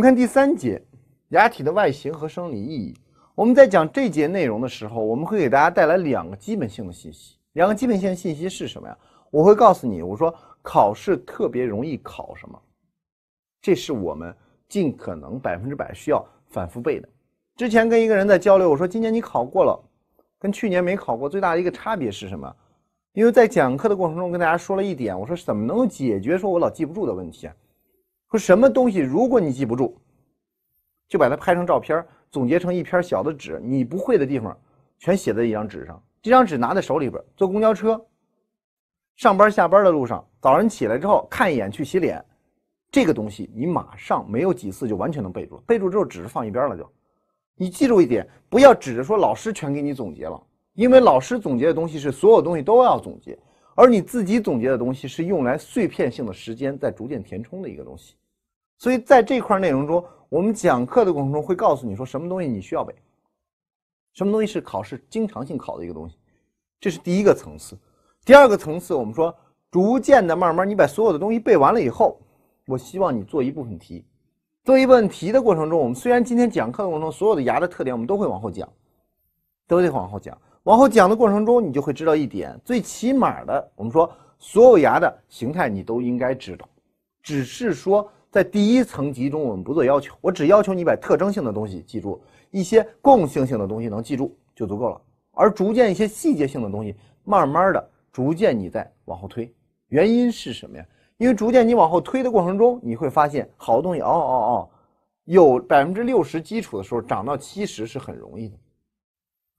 我们看第三节，牙体的外形和生理意义。我们在讲这节内容的时候，我们会给大家带来两个基本性的信息。两个基本性信息是什么呀？我会告诉你，我说考试特别容易考什么，这是我们尽可能百分之百需要反复背的。之前跟一个人在交流，我说今年你考过了，跟去年没考过最大的一个差别是什么？因为在讲课的过程中跟大家说了一点，我说怎么能解决说我老记不住的问题啊？说什么东西？如果你记不住，就把它拍成照片，总结成一篇小的纸。你不会的地方，全写在一张纸上。这张纸拿在手里边，坐公交车、上班、下班的路上，早上起来之后看一眼去洗脸。这个东西你马上没有几次就完全能背住了。背住之后只是放一边了就。你记住一点，不要指着说老师全给你总结了，因为老师总结的东西是所有东西都要总结，而你自己总结的东西是用来碎片性的时间在逐渐填充的一个东西。所以在这块内容中，我们讲课的过程中会告诉你说，什么东西你需要背，什么东西是考试经常性考的一个东西，这是第一个层次。第二个层次，我们说逐渐的、慢慢，你把所有的东西背完了以后，我希望你做一部分题。做一部分题的过程中，我们虽然今天讲课的过程中所有的牙的特点，我们都会往后讲，都得往后讲。往后讲的过程中，你就会知道一点，最起码的，我们说所有牙的形态你都应该知道，只是说。在第一层级中，我们不做要求，我只要求你把特征性的东西记住，一些共性性的东西能记住就足够了。而逐渐一些细节性的东西，慢慢的逐渐你再往后推，原因是什么呀？因为逐渐你往后推的过程中，你会发现好东西，哦哦哦，有百分之六十基础的时候，涨到七十是很容易的。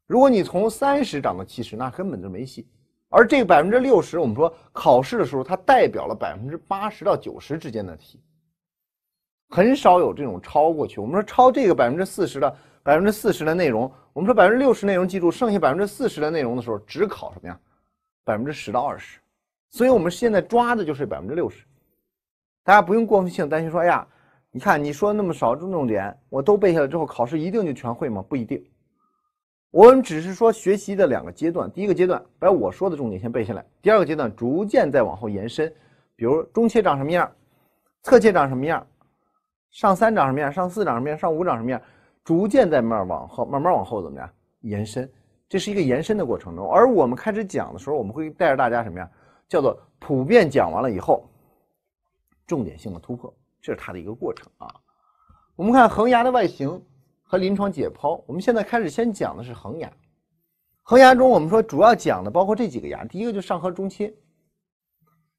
如果你从三十涨到七十，那根本就没戏。而这百分之六十，我们说考试的时候，它代表了百分之八十到九十之间的题。很少有这种超过去。我们说抄这个百分之四十的百分之四十的内容，我们说百分之六十内容，记住剩下百分之四十的内容的时候，只考什么呀？百分之十到二十。所以我们现在抓的就是百分之六十。大家不用过分性担心说，哎呀，你看你说那么少重点，我都背下来之后，考试一定就全会吗？不一定。我们只是说学习的两个阶段，第一个阶段把我说的重点先背下来，第二个阶段逐渐再往后延伸。比如中切长什么样，侧切长什么样。上三长什么样，上四长什么样，上五长什么样，逐渐在慢往后，慢慢往后怎么样延伸？这是一个延伸的过程中。而我们开始讲的时候，我们会带着大家什么呀？叫做普遍讲完了以后，重点性的突破，这是它的一个过程啊。我们看恒牙的外形和临床解剖。我们现在开始先讲的是恒牙，恒牙中我们说主要讲的包括这几个牙，第一个就上颌中切，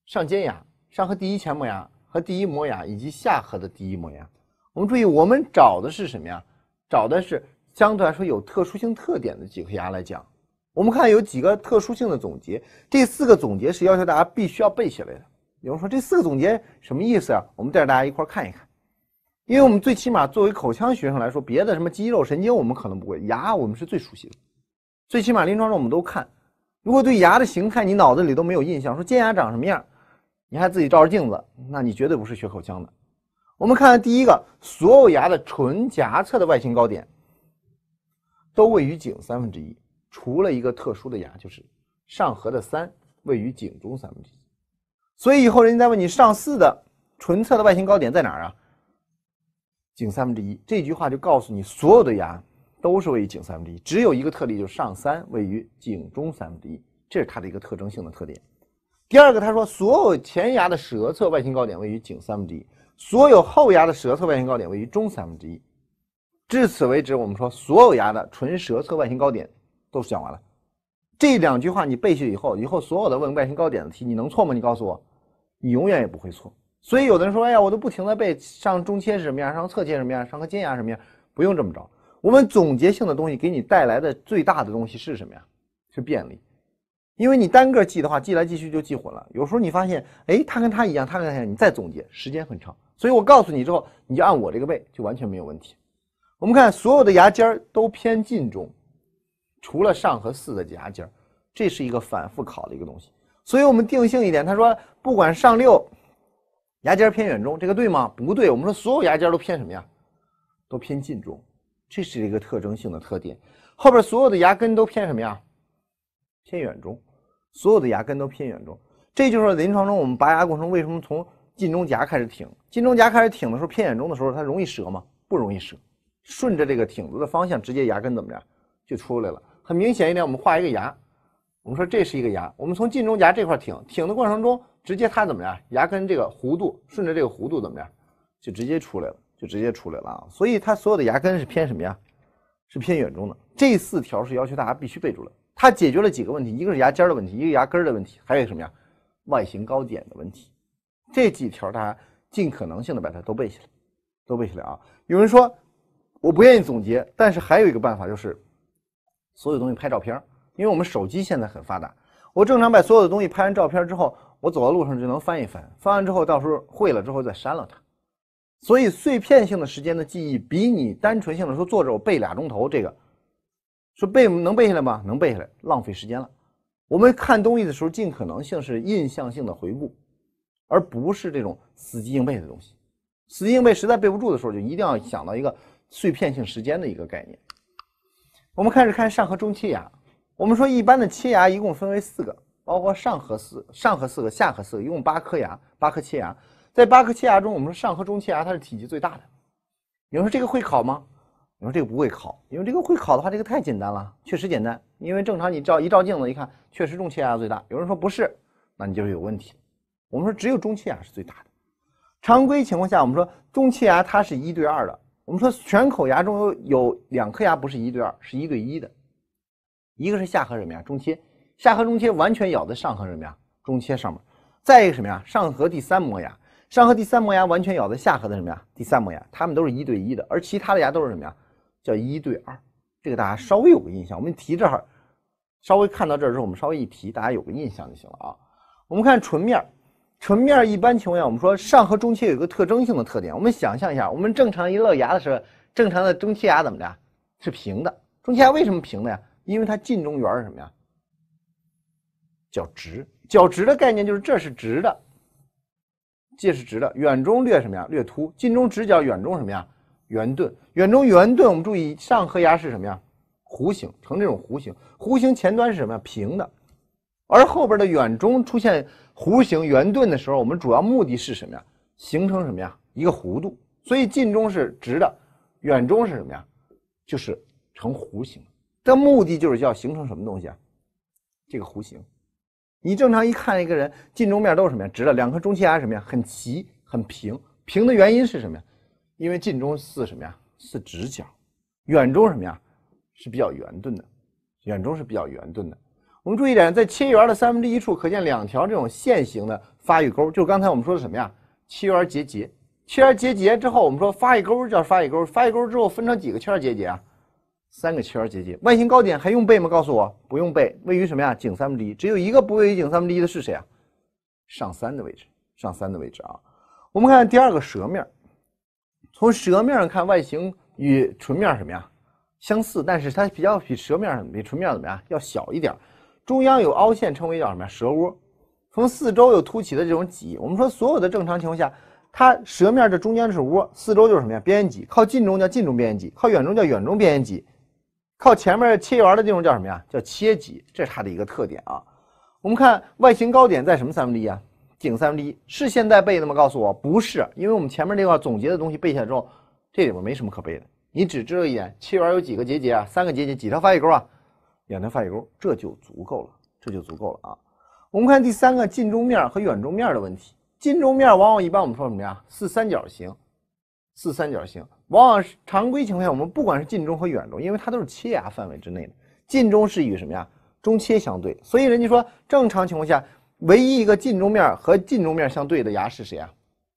上尖牙，上颌第一前磨牙。和第一磨牙以及下颌的第一磨牙，我们注意，我们找的是什么呀？找的是相对来说有特殊性特点的几颗牙来讲。我们看有几个特殊性的总结，这四个总结是要求大家必须要背下来的。有人说这四个总结什么意思啊？我们带着大家一块看一看，因为我们最起码作为口腔学生来说，别的什么肌肉、神经我们可能不会，牙我们是最熟悉的。最起码临床中我们都看，如果对牙的形态你脑子里都没有印象，说尖牙长什么样？你还自己照着镜子，那你绝对不是学口腔的。我们看第一个，所有牙的唇颊侧的外形高点都位于颈三分之一，除了一个特殊的牙，就是上颌的三位于颈中三分之一。所以以后人家再问你上四的唇侧的外形高点在哪儿啊？颈三分之一这句话就告诉你，所有的牙都是位于颈三分之一，只有一个特例，就是上三位于颈中三分之一，这是它的一个特征性的特点。第二个，他说所有前牙的舌侧外形高点位于颈三分之一，所有后牙的舌侧外形高点位于中三分之一。至此为止，我们说所有牙的纯舌侧外形高点都讲完了。这两句话你背下去以后，以后所有的问外形高点的题你能错吗？你告诉我，你永远也不会错。所以有的人说，哎呀，我都不停的背上中切是什么样，上侧切什么样，上颌尖牙什么样，不用这么着。我们总结性的东西给你带来的最大的东西是什么呀？是便利。因为你单个记的话，记来记去就记混了。有时候你发现，哎，他跟他一样，他跟他一样，你再总结，时间很长。所以我告诉你之后，你就按我这个背，就完全没有问题。我们看所有的牙尖儿都偏近中，除了上和四的牙尖，这是一个反复考的一个东西。所以我们定性一点，他说不管上六，牙尖偏远中，这个对吗？不对，我们说所有牙尖都偏什么呀？都偏近中，这是一个特征性的特点。后边所有的牙根都偏什么呀？偏远中，所有的牙根都偏远中，这就是临床中我们拔牙过程为什么从近中夹开始挺，近中夹开始挺的时候，偏远中的时候，它容易折吗？不容易折，顺着这个挺子的方向，直接牙根怎么样就出来了。很明显一点，我们画一个牙，我们说这是一个牙，我们从近中夹这块挺挺的过程中，直接它怎么样，牙根这个弧度顺着这个弧度怎么样就直接出来了，就直接出来了啊。所以它所有的牙根是偏什么呀？是偏远中的。这四条是要求大家必须备注了。它解决了几个问题，一个是牙尖的问题，一个牙根的问题，还有什么呀？外形高点的问题。这几条大家尽可能性的把它都背下来，都背下来啊！有人说我不愿意总结，但是还有一个办法就是，所有东西拍照片因为我们手机现在很发达。我正常把所有的东西拍完照片之后，我走到路上就能翻一翻，翻完之后到时候会了之后再删了它。所以碎片性的时间的记忆比你单纯性的说坐着我背俩钟头这个。说背能背下来吗？能背下来，浪费时间了。我们看东西的时候，尽可能性是印象性的回顾，而不是这种死记硬背的东西。死记硬背实在背不住的时候，就一定要想到一个碎片性时间的一个概念。我们开始看上颌中切牙，我们说一般的切牙一共分为四个，包括上颌四上颌四个下颌四个，一共八颗牙，八颗切牙。在八颗切牙中，我们说上颌中切牙它是体积最大的。有人说这个会考吗？你说这个不会考，因为这个会考的话，这个太简单了，确实简单。因为正常你照一照镜子一看，确实中切牙最大。有人说不是，那你就是有问题。我们说只有中切牙是最大的。常规情况下，我们说中切牙它是一对二的。我们说全口牙中有有两颗牙不是一对二，是一对一的。一个是下颌什么呀？中切。下颌中切完全咬在上颌什么呀？中切上面。再一个什么呀？上颌第三磨牙。上颌第三磨牙完全咬在下颌的什么呀？第三磨牙。它们都是一对一的，而其他的牙都是什么呀？叫一对二，这个大家稍微有个印象。我们提这哈，稍微看到这儿之后，我们稍微一提，大家有个印象就行了啊。我们看唇面，唇面一般情况下，我们说上颌中切有一个特征性的特点。我们想象一下，我们正常一露牙的时候，正常的中切牙怎么着？是平的。中切牙为什么平的呀？因为它近中缘是什么呀？角直。角直的概念就是这是直的，这是直的，远中略什么呀？略凸。近中直角，远中什么呀？圆钝远中圆钝，我们注意上颌牙是什么呀？弧形，成这种弧形。弧形前端是什么呀？平的，而后边的远中出现弧形圆钝的时候，我们主要目的是什么呀？形成什么呀？一个弧度。所以近中是直的，远中是什么呀？就是成弧形。的目的就是要形成什么东西啊？这个弧形。你正常一看一个人近中面都是什么呀？直的。两颗中切牙什么呀？很齐，很平。平的原因是什么呀？因为近中似什么呀？似直角，远中什么呀？是比较圆钝的，远中是比较圆钝的。我们注意点，在切缘的三分之一处，可见两条这种线形的发育沟，就刚才我们说的什么呀？切缘结节。切缘结节之后，我们说发育沟叫发育沟，发育沟之后分成几个切缘结节啊？三个切缘结节。外形高点还用背吗？告诉我，不用背，位于什么呀？颈三分之一，只有一个不位于颈三分之一的是谁啊？上三的位置，上三的位置啊。我们看第二个舌面。从舌面上看，外形与唇面什么呀相似，但是它比较比舌面上比唇面怎么样要小一点，中央有凹陷，称为叫什么呀？舌窝。从四周有凸起的这种脊，我们说所有的正常情况下，它舌面这中间是窝，四周就是什么呀？边缘脊。靠近中叫近中边缘脊，靠远中叫远中边缘脊，靠前面切缘的地方叫什么呀？叫切脊。这是它的一个特点啊。我们看外形高点在什么三分之一啊？顶三分之一是现在背的吗？告诉我，不是，因为我们前面这块总结的东西背下来之后，这里边没什么可背的。你只知道一点，切缘有几个结节啊？三个结节，几条发际沟啊？两条发际沟，这就足够了，这就足够了啊！我们看第三个近中面和远中面的问题。近中面往往一般我们说什么呀？四三角形，四三角形，往往是常规情况下，我们不管是近中和远中，因为它都是切牙范围之内的。近中是与什么呀？中切相对，所以人家说正常情况下。唯一一个近中面和近中面相对的牙是谁啊？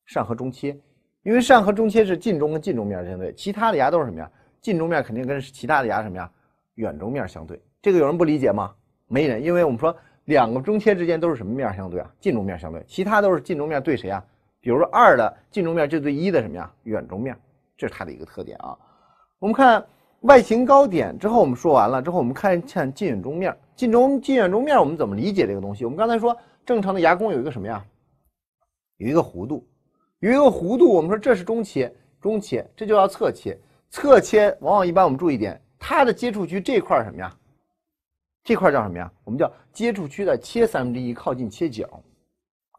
上颌中切，因为上颌中切是近中跟近中面相对，其他的牙都是什么呀？近中面肯定跟其他的牙什么呀？远中面相对。这个有人不理解吗？没人，因为我们说两个中切之间都是什么面相对啊？近中面相对，其他都是近中面对谁啊？比如说二的近中面就对一的什么呀？远中面，这是它的一个特点啊。我们看外形高点之后，我们说完了之后，我们看一近远中面，近中近远中面我们怎么理解这个东西？我们刚才说。正常的牙弓有一个什么呀？有一个弧度，有一个弧度。我们说这是中切，中切，这就叫侧切。侧切往往一般我们注意点，它的接触区这块儿什么呀？这块儿叫什么呀？我们叫接触区的切三分之一，靠近切角。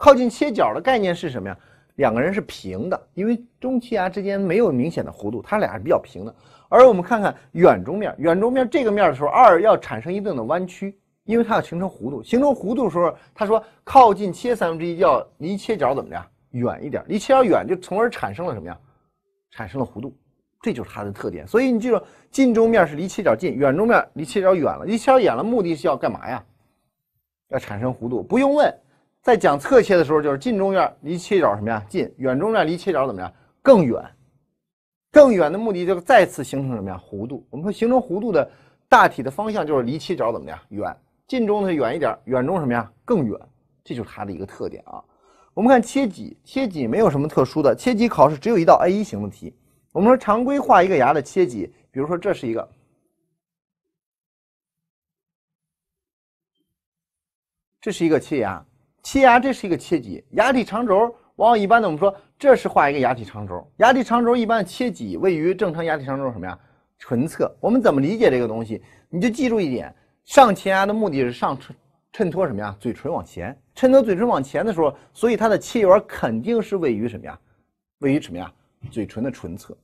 靠近切角的概念是什么呀？两个人是平的，因为中切牙之间没有明显的弧度，它俩是比较平的。而我们看看远中面，远中面这个面的时候，二要产生一定的弯曲。因为它要形成弧度，形成弧度的时候，他说靠近切三分之一要离切角怎么样？远一点，离切角远就从而产生了什么呀？产生了弧度，这就是它的特点。所以你记住，近中面是离切角近，远中面离切角远了。离切角远了，目的是要干嘛呀？要产生弧度。不用问，在讲侧切的时候，就是近中面离切角什么呀近，远中面离切角怎么样更远？更远的目的就是再次形成什么呀弧度。我们说形成弧度的大体的方向就是离切角怎么样？远。近中它远一点，远中什么呀？更远，这就是它的一个特点啊。我们看切脊，切脊没有什么特殊的。切脊考试只有一道 A 一型的题。我们说常规画一个牙的切脊，比如说这是一个，这是一个切牙，切牙这是一个切脊，牙体长轴，往往一般的我们说这是画一个牙体长轴，牙体长轴一般切脊位于正常牙体长轴什么呀？唇侧。我们怎么理解这个东西？你就记住一点。上前牙的目的是上衬衬托什么呀？嘴唇往前衬托嘴唇往前的时候，所以它的切缘肯定是位于什么呀？位于什么呀？嘴唇的唇侧，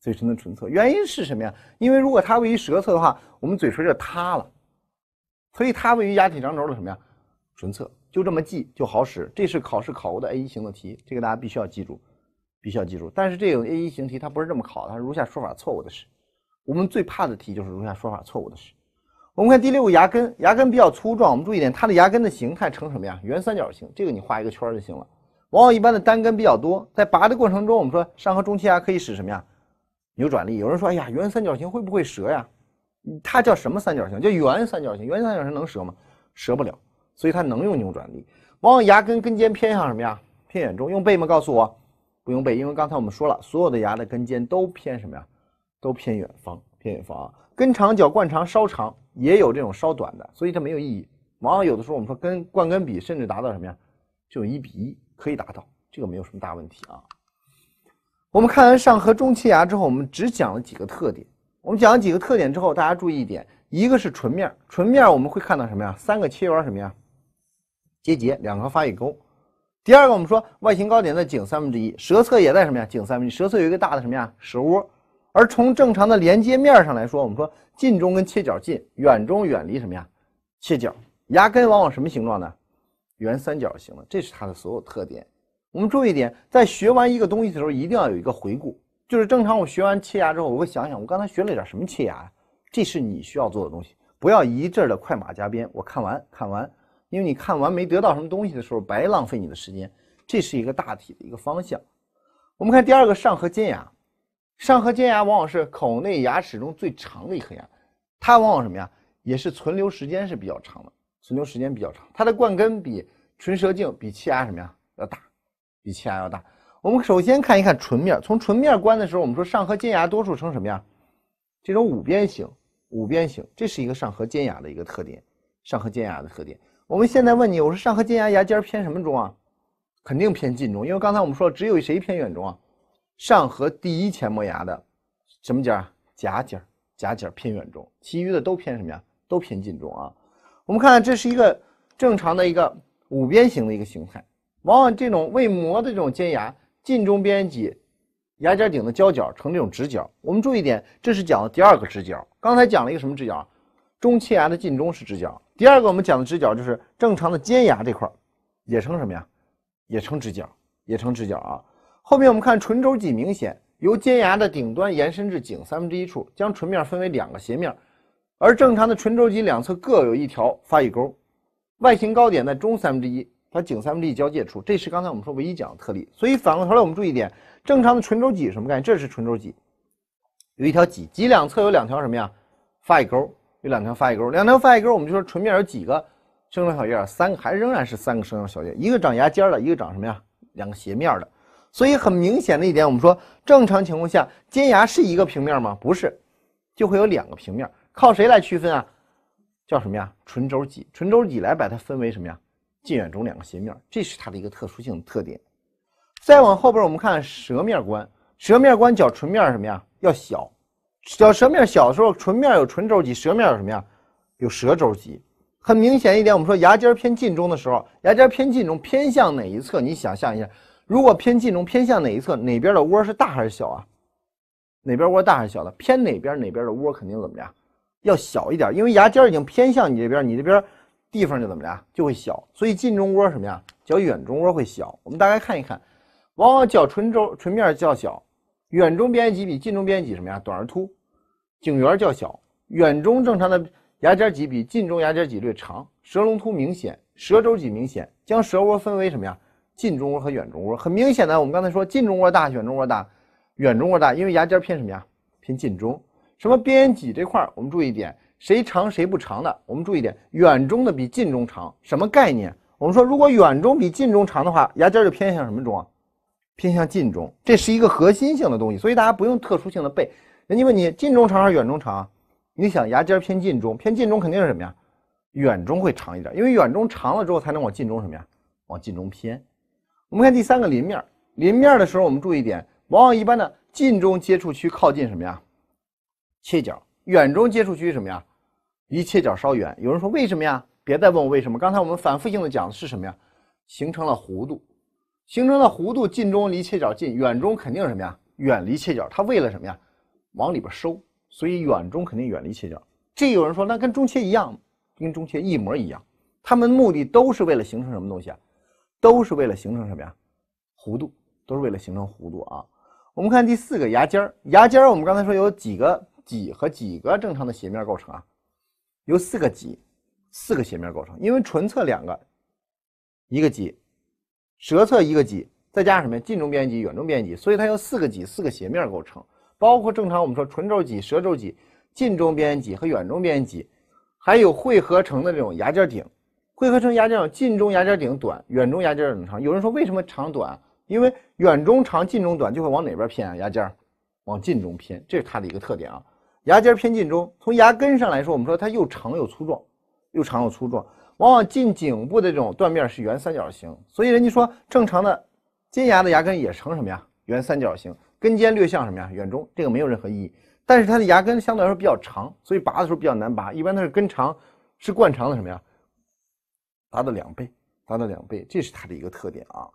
嘴唇的唇侧。原因是什么呀？因为如果它位于舌侧的话，我们嘴唇就塌了。所以它位于牙体长轴的什么呀？唇侧。就这么记就好使。这是考试考过的 A 一型的题，这个大家必须要记住，必须要记住。但是这种 A 一型题它不是这么考的，它如下说法错误的是。我们最怕的题就是如下说法错误的是。我们看第六个牙根，牙根比较粗壮。我们注意点，它的牙根的形态呈什么呀？圆三角形。这个你画一个圈就行了。往往一般的单根比较多，在拔的过程中，我们说上颌中切牙可以使什么呀？扭转力。有人说，哎呀，圆三角形会不会折呀？它叫什么三角形？叫圆三角形。圆三角形能折吗？折不了。所以它能用扭转力。往往牙根根尖偏向什么呀？偏远中。用背吗？告诉我，不用背，因为刚才我们说了，所有的牙的根尖都偏什么呀？都偏远方，偏远方。啊。根长，角冠长，稍长。也有这种稍短的，所以它没有意义。往往有的时候我们说跟冠根比，甚至达到什么呀？就一比一可以达到，这个没有什么大问题啊。我们看完上颌中切牙之后，我们只讲了几个特点。我们讲了几个特点之后，大家注意一点：一个是唇面，唇面我们会看到什么呀？三个切缘什么呀？结节，两个发育沟。第二个，我们说外形高点在颈三分之一，舌侧也在什么呀？颈三分，舌侧有一个大的什么呀？舌窝。而从正常的连接面上来说，我们说近中跟切角近，远中远离什么呀？切角牙根往往什么形状呢？圆三角形的，这是它的所有特点。我们注意一点，在学完一个东西的时候，一定要有一个回顾，就是正常我学完切牙之后，我会想想我刚才学了点什么切牙这是你需要做的东西，不要一阵儿的快马加鞭。我看完看完，因为你看完没得到什么东西的时候，白浪费你的时间。这是一个大体的一个方向。我们看第二个上颌尖牙。上颌尖牙往往是口内牙齿中最长的一颗牙，它往往什么呀？也是存留时间是比较长的，存留时间比较长。它的冠根比唇舌径比切牙什么呀要大，比切牙要大。我们首先看一看唇面，从唇面观的时候，我们说上颌尖牙多数呈什么呀？这种五边形，五边形，这是一个上颌尖牙的一个特点，上颌尖牙的特点。我们现在问你，我说上颌尖牙牙尖偏什么中啊？肯定偏近中，因为刚才我们说只有谁偏远中啊？上颌第一前磨牙的什么尖儿啊？颊尖儿，颊尖儿偏远中，其余的都偏什么呀？都偏近中啊。我们看，这是一个正常的一个五边形的一个形态。往往这种未磨的这种尖牙近中边及牙尖顶的交角成这种直角。我们注意一点，这是讲的第二个直角。刚才讲了一个什么直角中切牙的近中是直角。第二个我们讲的直角就是正常的尖牙这块也成什么呀？也成直角，也成直角啊。后面我们看唇周脊明显，由尖牙的顶端延伸至颈三分之一处，将唇面分为两个斜面。而正常的唇周脊两侧各有一条发育沟，外形高点在中三分之一，和颈三分之一交界处。这是刚才我们说唯一讲的特例。所以反过头来我们注意一点，正常的唇周脊什么概念？这是唇周脊，有一条脊，脊两侧有两条什么呀？发育沟，有两条发育沟。两条发育沟我们就说唇面有几个生长小叶？三个，还仍然是三个生长小叶，一个长牙尖的，一个长什么呀？两个斜面的。所以很明显的一点，我们说正常情况下，尖牙是一个平面吗？不是，就会有两个平面。靠谁来区分啊？叫什么呀？唇轴肌、唇轴肌来把它分为什么呀？近远中两个斜面，这是它的一个特殊性特点。再往后边，我们看舌面观，舌面观角唇面什么呀？要小，角舌面小的时候，唇面有唇轴肌，舌面有什么呀？有舌轴肌。很明显一点，我们说牙尖偏近中的时候，牙尖偏近中偏向哪一侧？你想象一下。如果偏近中偏向哪一侧，哪边的窝是大还是小啊？哪边窝大还是小的？偏哪边哪边的窝肯定怎么着，要小一点，因为牙尖已经偏向你这边，你这边地方就怎么着，就会小。所以近中窝什么呀，叫远中窝会小。我们大概看一看，往往叫唇周唇面较小，远中边缘嵴比近中边缘嵴什么呀短而凸，颈缘较小，远中正常的牙尖脊比近中牙尖脊略长，舌隆突明显，舌周脊明显，将舌窝分为什么呀？近中窝和远中窝，很明显的，我们刚才说近中窝大，远中窝大，远中窝大，因为牙尖偏什么呀？偏近中。什么边缘嵴这块儿，我们注意点，谁长谁不长的，我们注意点，远中的比近中长，什么概念？我们说如果远中比近中长的话，牙尖就偏向什么中啊？偏向近中，这是一个核心性的东西，所以大家不用特殊性的背。人家问你近中长还是远中长，你想牙尖偏近中，偏近中肯定是什么呀？远中会长一点，因为远中长了之后才能往近中什么呀？往近中偏。我们看第三个邻面，邻面的时候，我们注意点，往往一般的近中接触区靠近什么呀？切角，远中接触区什么呀？离切角稍远。有人说为什么呀？别再问我为什么，刚才我们反复性的讲的是什么呀？形成了弧度，形成了弧度，近中离切角近，远中肯定是什么呀？远离切角。它为了什么呀？往里边收，所以远中肯定远离切角。这有人说那跟中切一样跟中切一模一样，他们目的都是为了形成什么东西啊？都是为了形成什么呀？弧度，都是为了形成弧度啊。我们看第四个牙尖儿，牙尖儿我们刚才说由几个脊和几个正常的斜面构成啊？由四个脊、四个斜面构成。因为唇侧两个，一个脊，舌侧一个脊，再加上什么呀？近中边缘脊、远中边缘脊，所以它由四个脊、四个斜面构成。包括正常我们说唇周脊、舌周脊、近中边缘脊和远中边缘脊，还有汇合成的这种牙尖顶。汇合成牙尖顶，近中牙尖顶短，远中牙尖顶长。有人说为什么长短？因为远中长，近中短，就会往哪边偏啊？牙尖往近中偏，这是它的一个特点啊。牙尖偏近中，从牙根上来说，我们说它又长又粗壮，又长又粗壮，往往近颈部的这种断面是圆三角形。所以人家说正常的尖牙的牙根也成什么呀？圆三角形，根尖略像什么呀？远中，这个没有任何意义。但是它的牙根相对来说比较长，所以拔的时候比较难拔，一般都是根长是惯长的什么呀？达到两倍，达到两倍，这是它的一个特点啊。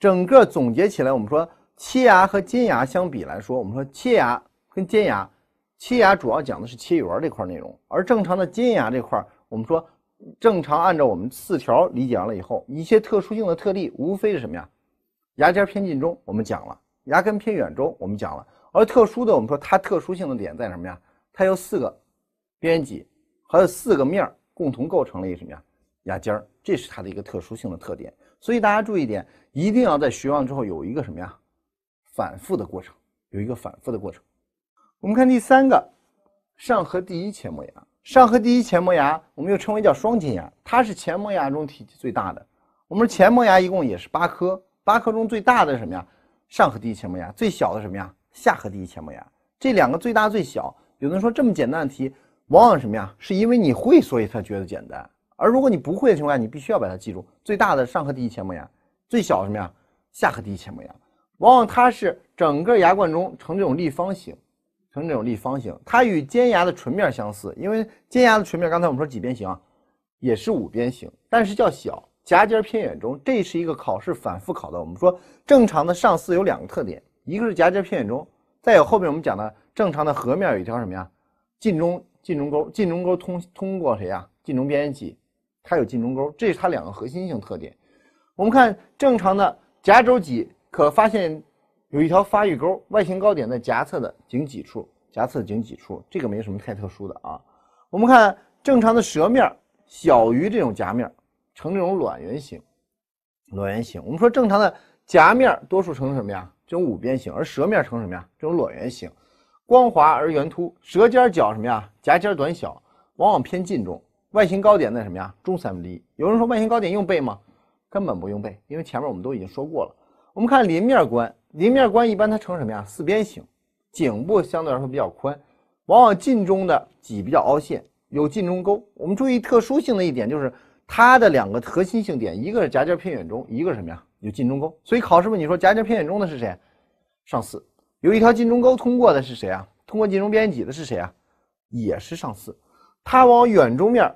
整个总结起来，我们说切牙和尖牙相比来说，我们说切牙跟尖牙，切牙主要讲的是切缘这块内容，而正常的尖牙这块，我们说正常按照我们四条理解完了以后，一些特殊性的特例，无非是什么呀？牙尖偏近中，我们讲了；牙根偏远中，我们讲了；而特殊的，我们说它特殊性的点在什么呀？它有四个边几，还有四个面儿，共同构成了一个什么呀？牙尖儿，这是它的一个特殊性的特点，所以大家注意一点，一定要在学完之后有一个什么呀，反复的过程，有一个反复的过程。我们看第三个，上颌第一前磨牙，上颌第一前磨牙我们又称为叫双尖牙，它是前磨牙中体积最大的。我们前磨牙一共也是八颗，八颗中最大的什么呀？上颌第一前磨牙，最小的什么呀？下颌第一前磨牙。这两个最大最小，有的人说这么简单的题，往往什么呀？是因为你会，所以才觉得简单。而如果你不会的情况下，你必须要把它记住。最大的上颌第一前磨牙，最小什么呀？下颌第一前磨牙。往往它是整个牙冠中呈这种立方形，呈这种立方形。它与尖牙的唇面相似，因为尖牙的唇面刚才我们说几边形啊，也是五边形，但是较小，颊尖偏远中。这是一个考试反复考的。我们说正常的上巳有两个特点，一个是颊尖偏远中，再有后面我们讲的正常的颌面有一条什么呀？近中近中沟，近中沟通通过谁呀？近中边缘脊，它有近中沟，这是它两个核心性特点。我们看正常的颊轴脊，可发现有一条发育沟，外形高点在颊侧的颈脊处，颊侧颈脊处，这个没什么太特殊的啊。我们看正常的舌面儿，小于这种颊面儿，呈这种卵圆形。卵圆形。我们说正常的颊面儿多数呈什么呀？这种五边形，而舌面儿呈什么呀？这种卵圆形，光滑而圆凸。舌尖角什么呀？颊尖短小，往往偏近中。外形高点在什么呀？中三分之一。有人说外形高点用背吗？根本不用背，因为前面我们都已经说过了。我们看临面观，临面观一般它呈什么呀？四边形，颈部相对来说比较宽，往往近中的脊比较凹陷，有近中沟。我们注意特殊性的一点就是它的两个核心性点，一个是夹角偏远中，一个是什么呀？有近中沟。所以考试问你说夹角偏远中的是谁？上四。有一条近中沟通过的是谁啊？通过近中边缘脊的是谁啊？也是上四。它往远中面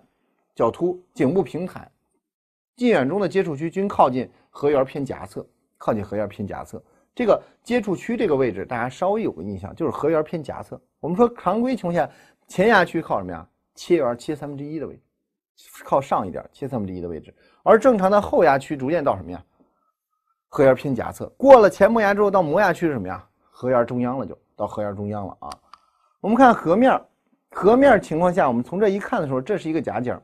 较突，颈部平坦，近远中的接触区均靠近河缘偏颊侧，靠近河缘偏颊侧。这个接触区这个位置，大家稍微有个印象，就是河缘偏颊侧。我们说常规情况下，前牙区靠什么呀？切缘切三分之一的位，置，靠上一点，切三分之一的位置。而正常的后牙区逐渐到什么呀？合缘偏颊侧。过了前磨牙之后，到磨牙区是什么呀？颌缘中央了，就到颌缘中央了啊。我们看颌面。颌面情况下，我们从这一看的时候，这是一个夹尖儿，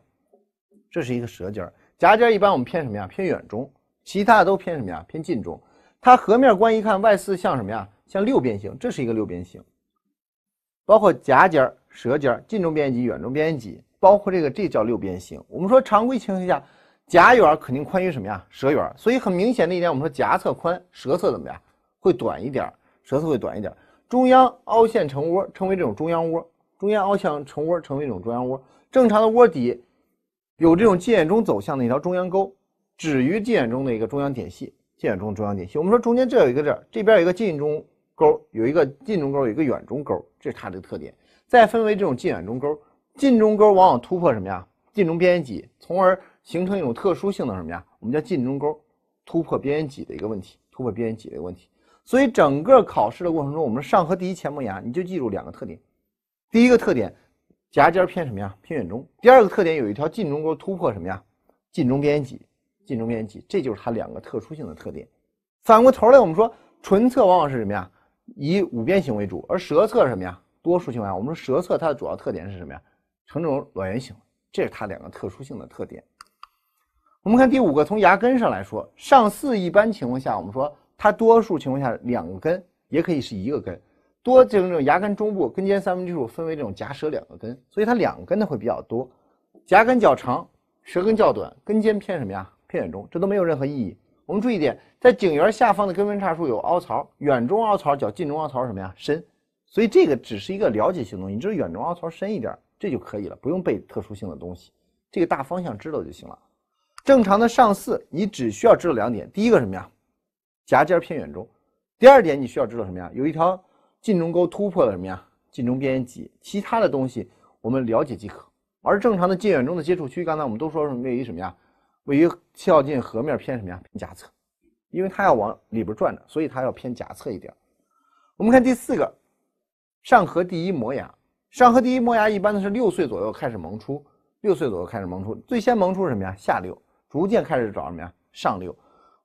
这是一个舌尖儿。颊尖一般我们偏什么呀？偏远中，其他的都偏什么呀？偏近中。它颌面观一看，外似像什么呀？像六边形，这是一个六边形。包括夹尖、舌尖、近中边缘嵴、远中边缘嵴，包括这个，这叫六边形。我们说常规情况下，夹远肯定宽于什么呀？舌远，所以很明显的一点，我们说夹侧宽，舌侧怎么样？会短一点，舌侧会短一点。中央凹陷成窝，称为这种中央窝。中央凹陷成窝，成为一种中央窝。正常的窝底有这种近远中走向的一条中央沟，止于近远中的一个中央点隙。近远中中央点隙，我们说中间这有一个这儿，这边有一个近中沟，有一个近中沟，有一个远中沟，这是它的特点。再分为这种近远中沟，近中沟往往突破什么呀？近中边缘脊，从而形成一种特殊性的什么呀？我们叫近中沟突破边缘脊的一个问题，突破边缘脊的一个问题。所以整个考试的过程中，我们上颌第一前磨牙你就记住两个特点。第一个特点，夹尖偏什么呀？偏远中。第二个特点，有一条近中沟，突破什么呀？近中边缘近中边缘这就是它两个特殊性的特点。反过头来，我们说唇侧往往是什么呀？以五边形为主，而舌侧什么呀？多数情况下，我们说舌侧它的主要特点是什么呀？呈这种卵圆形。这是它两个特殊性的特点。我们看第五个，从牙根上来说，上四一般情况下，我们说它多数情况下两个根，也可以是一个根。多就是这种牙根中部根尖三分之处分为这种颊舌两个根，所以它两根呢会比较多，颊根较长，舌根较短，根尖偏什么呀？偏远中，这都没有任何意义。我们注意一点，在颈缘下方的根分叉处有凹槽，远中凹槽较近中凹槽什么呀深？所以这个只是一个了解性东西，你只是远中凹槽深一点，这就可以了，不用背特殊性的东西，这个大方向知道就行了。正常的上四，你只需要知道两点，第一个什么呀？颊尖偏远中，第二点你需要知道什么呀？有一条。近中沟突破了什么呀？近中边缘脊，其他的东西我们了解即可。而正常的近远中的接触区，刚才我们都说是位于什么呀？位于靠近颌面偏什么呀？偏颊侧，因为它要往里边转的，所以它要偏颊侧一点。我们看第四个，上颌第一磨牙。上颌第一磨牙一般的是六岁左右开始萌出，六岁左右开始萌出，最先萌出是什么呀？下六，逐渐开始找什么呀？上六，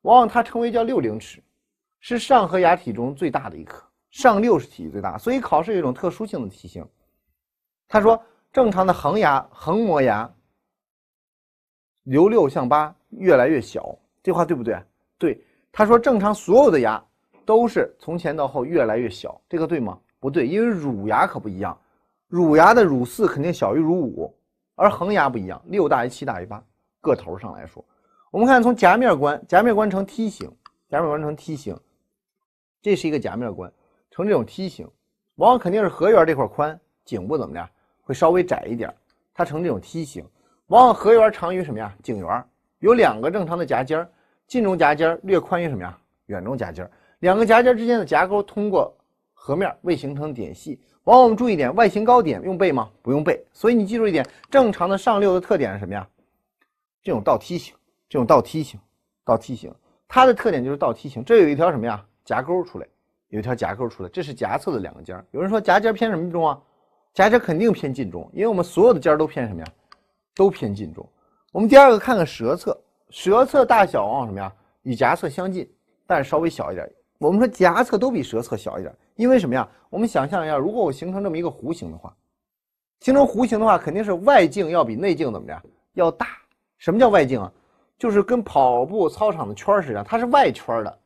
往往它称为叫六龄齿，是上颌牙体中最大的一颗。上六是体积最大，所以考试有一种特殊性的题型。他说正常的恒牙、恒磨牙由六向八越来越小，这话对不对？对。他说正常所有的牙都是从前到后越来越小，这个对吗？不对，因为乳牙可不一样。乳牙的乳四肯定小于乳五，而恒牙不一样，六大于七大于八，个头上来说。我们看从颊面观，颊面观呈梯形，颊面观呈梯形，这是一个颊面观。呈这种梯形，往往肯定是河缘这块宽，颈部怎么着会稍微窄一点。它呈这种梯形，往往河缘长于什么呀？颈缘有两个正常的夹尖，近中夹尖略宽于什么呀？远中夹尖，两个夹尖之间的夹沟通过颌面未形成点隙。往往我们注意一点，外形高点用背吗？不用背。所以你记住一点，正常的上六的特点是什么呀？这种倒梯形，这种倒梯形，倒梯形，它的特点就是倒梯形。这有一条什么呀？夹沟出来。有一条夹沟出来，这是夹侧的两个尖儿。有人说夹尖偏什么中啊？夹尖肯定偏近中，因为我们所有的尖儿都偏什么呀？都偏近中。我们第二个看看舌侧，舌侧大小往往什么呀？与夹侧相近，但是稍微小一点。我们说夹侧都比舌侧小一点，因为什么呀？我们想象一下，如果我形成这么一个弧形的话，形成弧形的话，肯定是外径要比内径怎么样？要大。什么叫外径啊？就是跟跑步操场的圈儿一样，它是外圈的，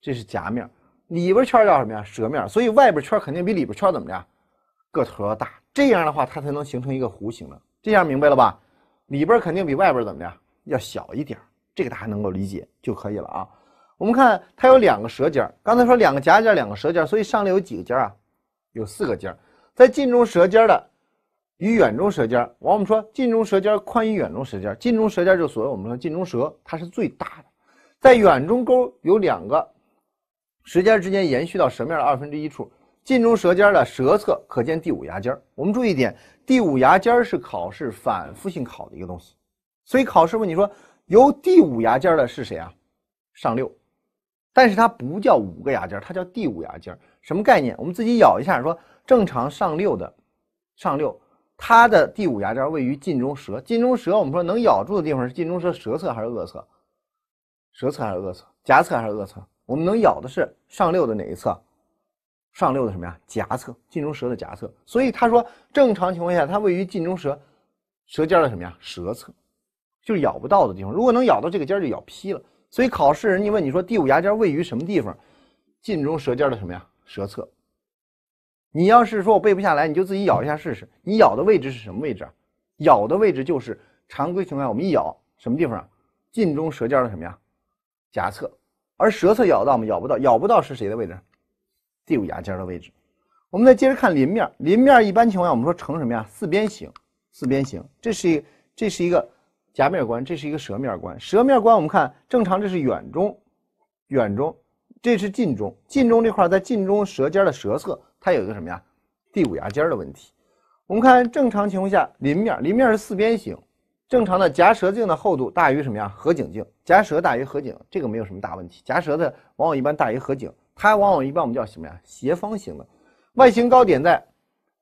这是夹面。里边圈叫什么呀？舌面，所以外边圈肯定比里边圈怎么的呀？个头要大，这样的话它才能形成一个弧形的。这样明白了吧？里边肯定比外边怎么样？要小一点，这个大家能够理解就可以了啊。我们看它有两个舌尖儿，刚才说两个夹尖，两个舌尖，所以上来有几个尖啊？有四个尖。在近中舌尖的与远中舌尖，往我们说近中舌尖宽于远中舌尖，近中舌尖就所谓我们说近中舌，它是最大的。在远中沟有两个。舌尖之间延续到舌面的二分之一处，近中舌尖的舌侧可见第五牙尖。我们注意一点，第五牙尖是考试反复性考的一个东西。所以考试问你说由第五牙尖的是谁啊？上六，但是它不叫五个牙尖，它叫第五牙尖。什么概念？我们自己咬一下，说正常上六的上六，它的第五牙尖位于近中舌。近中舌我们说能咬住的地方是近中舌舌侧还是腭侧？舌侧还是腭侧？颊侧还是腭侧？我们能咬的是上六的哪一侧？上六的什么呀？颊侧，近中舌的颊侧。所以他说，正常情况下，它位于近中舌舌尖的什么呀？舌侧，就咬不到的地方。如果能咬到这个尖，就咬劈了。所以考试人家问你说，第五牙尖位于什么地方？近中舌尖的什么呀？舌侧。你要是说我背不下来，你就自己咬一下试试。你咬的位置是什么位置啊？咬的位置就是常规情况，下我们一咬什么地方啊？近中舌尖的什么呀？颊侧。而舌侧咬到吗？咬不到，咬不到是谁的位置？第五牙尖的位置。我们再接着看邻面，邻面一般情况下我们说成什么呀？四边形，四边形。这是，一这是一个颊面关，这是一个舌面关。舌面关我们看正常，这是远中，远中，这是近中，近中这块在近中舌尖的舌侧，它有一个什么呀？第五牙尖的问题。我们看正常情况下邻面，邻面是四边形。正常的夹舌镜的厚度大于什么呀？颌颈镜，夹舌大于颌颈，这个没有什么大问题。夹舌的往往一般大于颌颈，它往往一般我们叫什么呀？斜方形的，外形高点在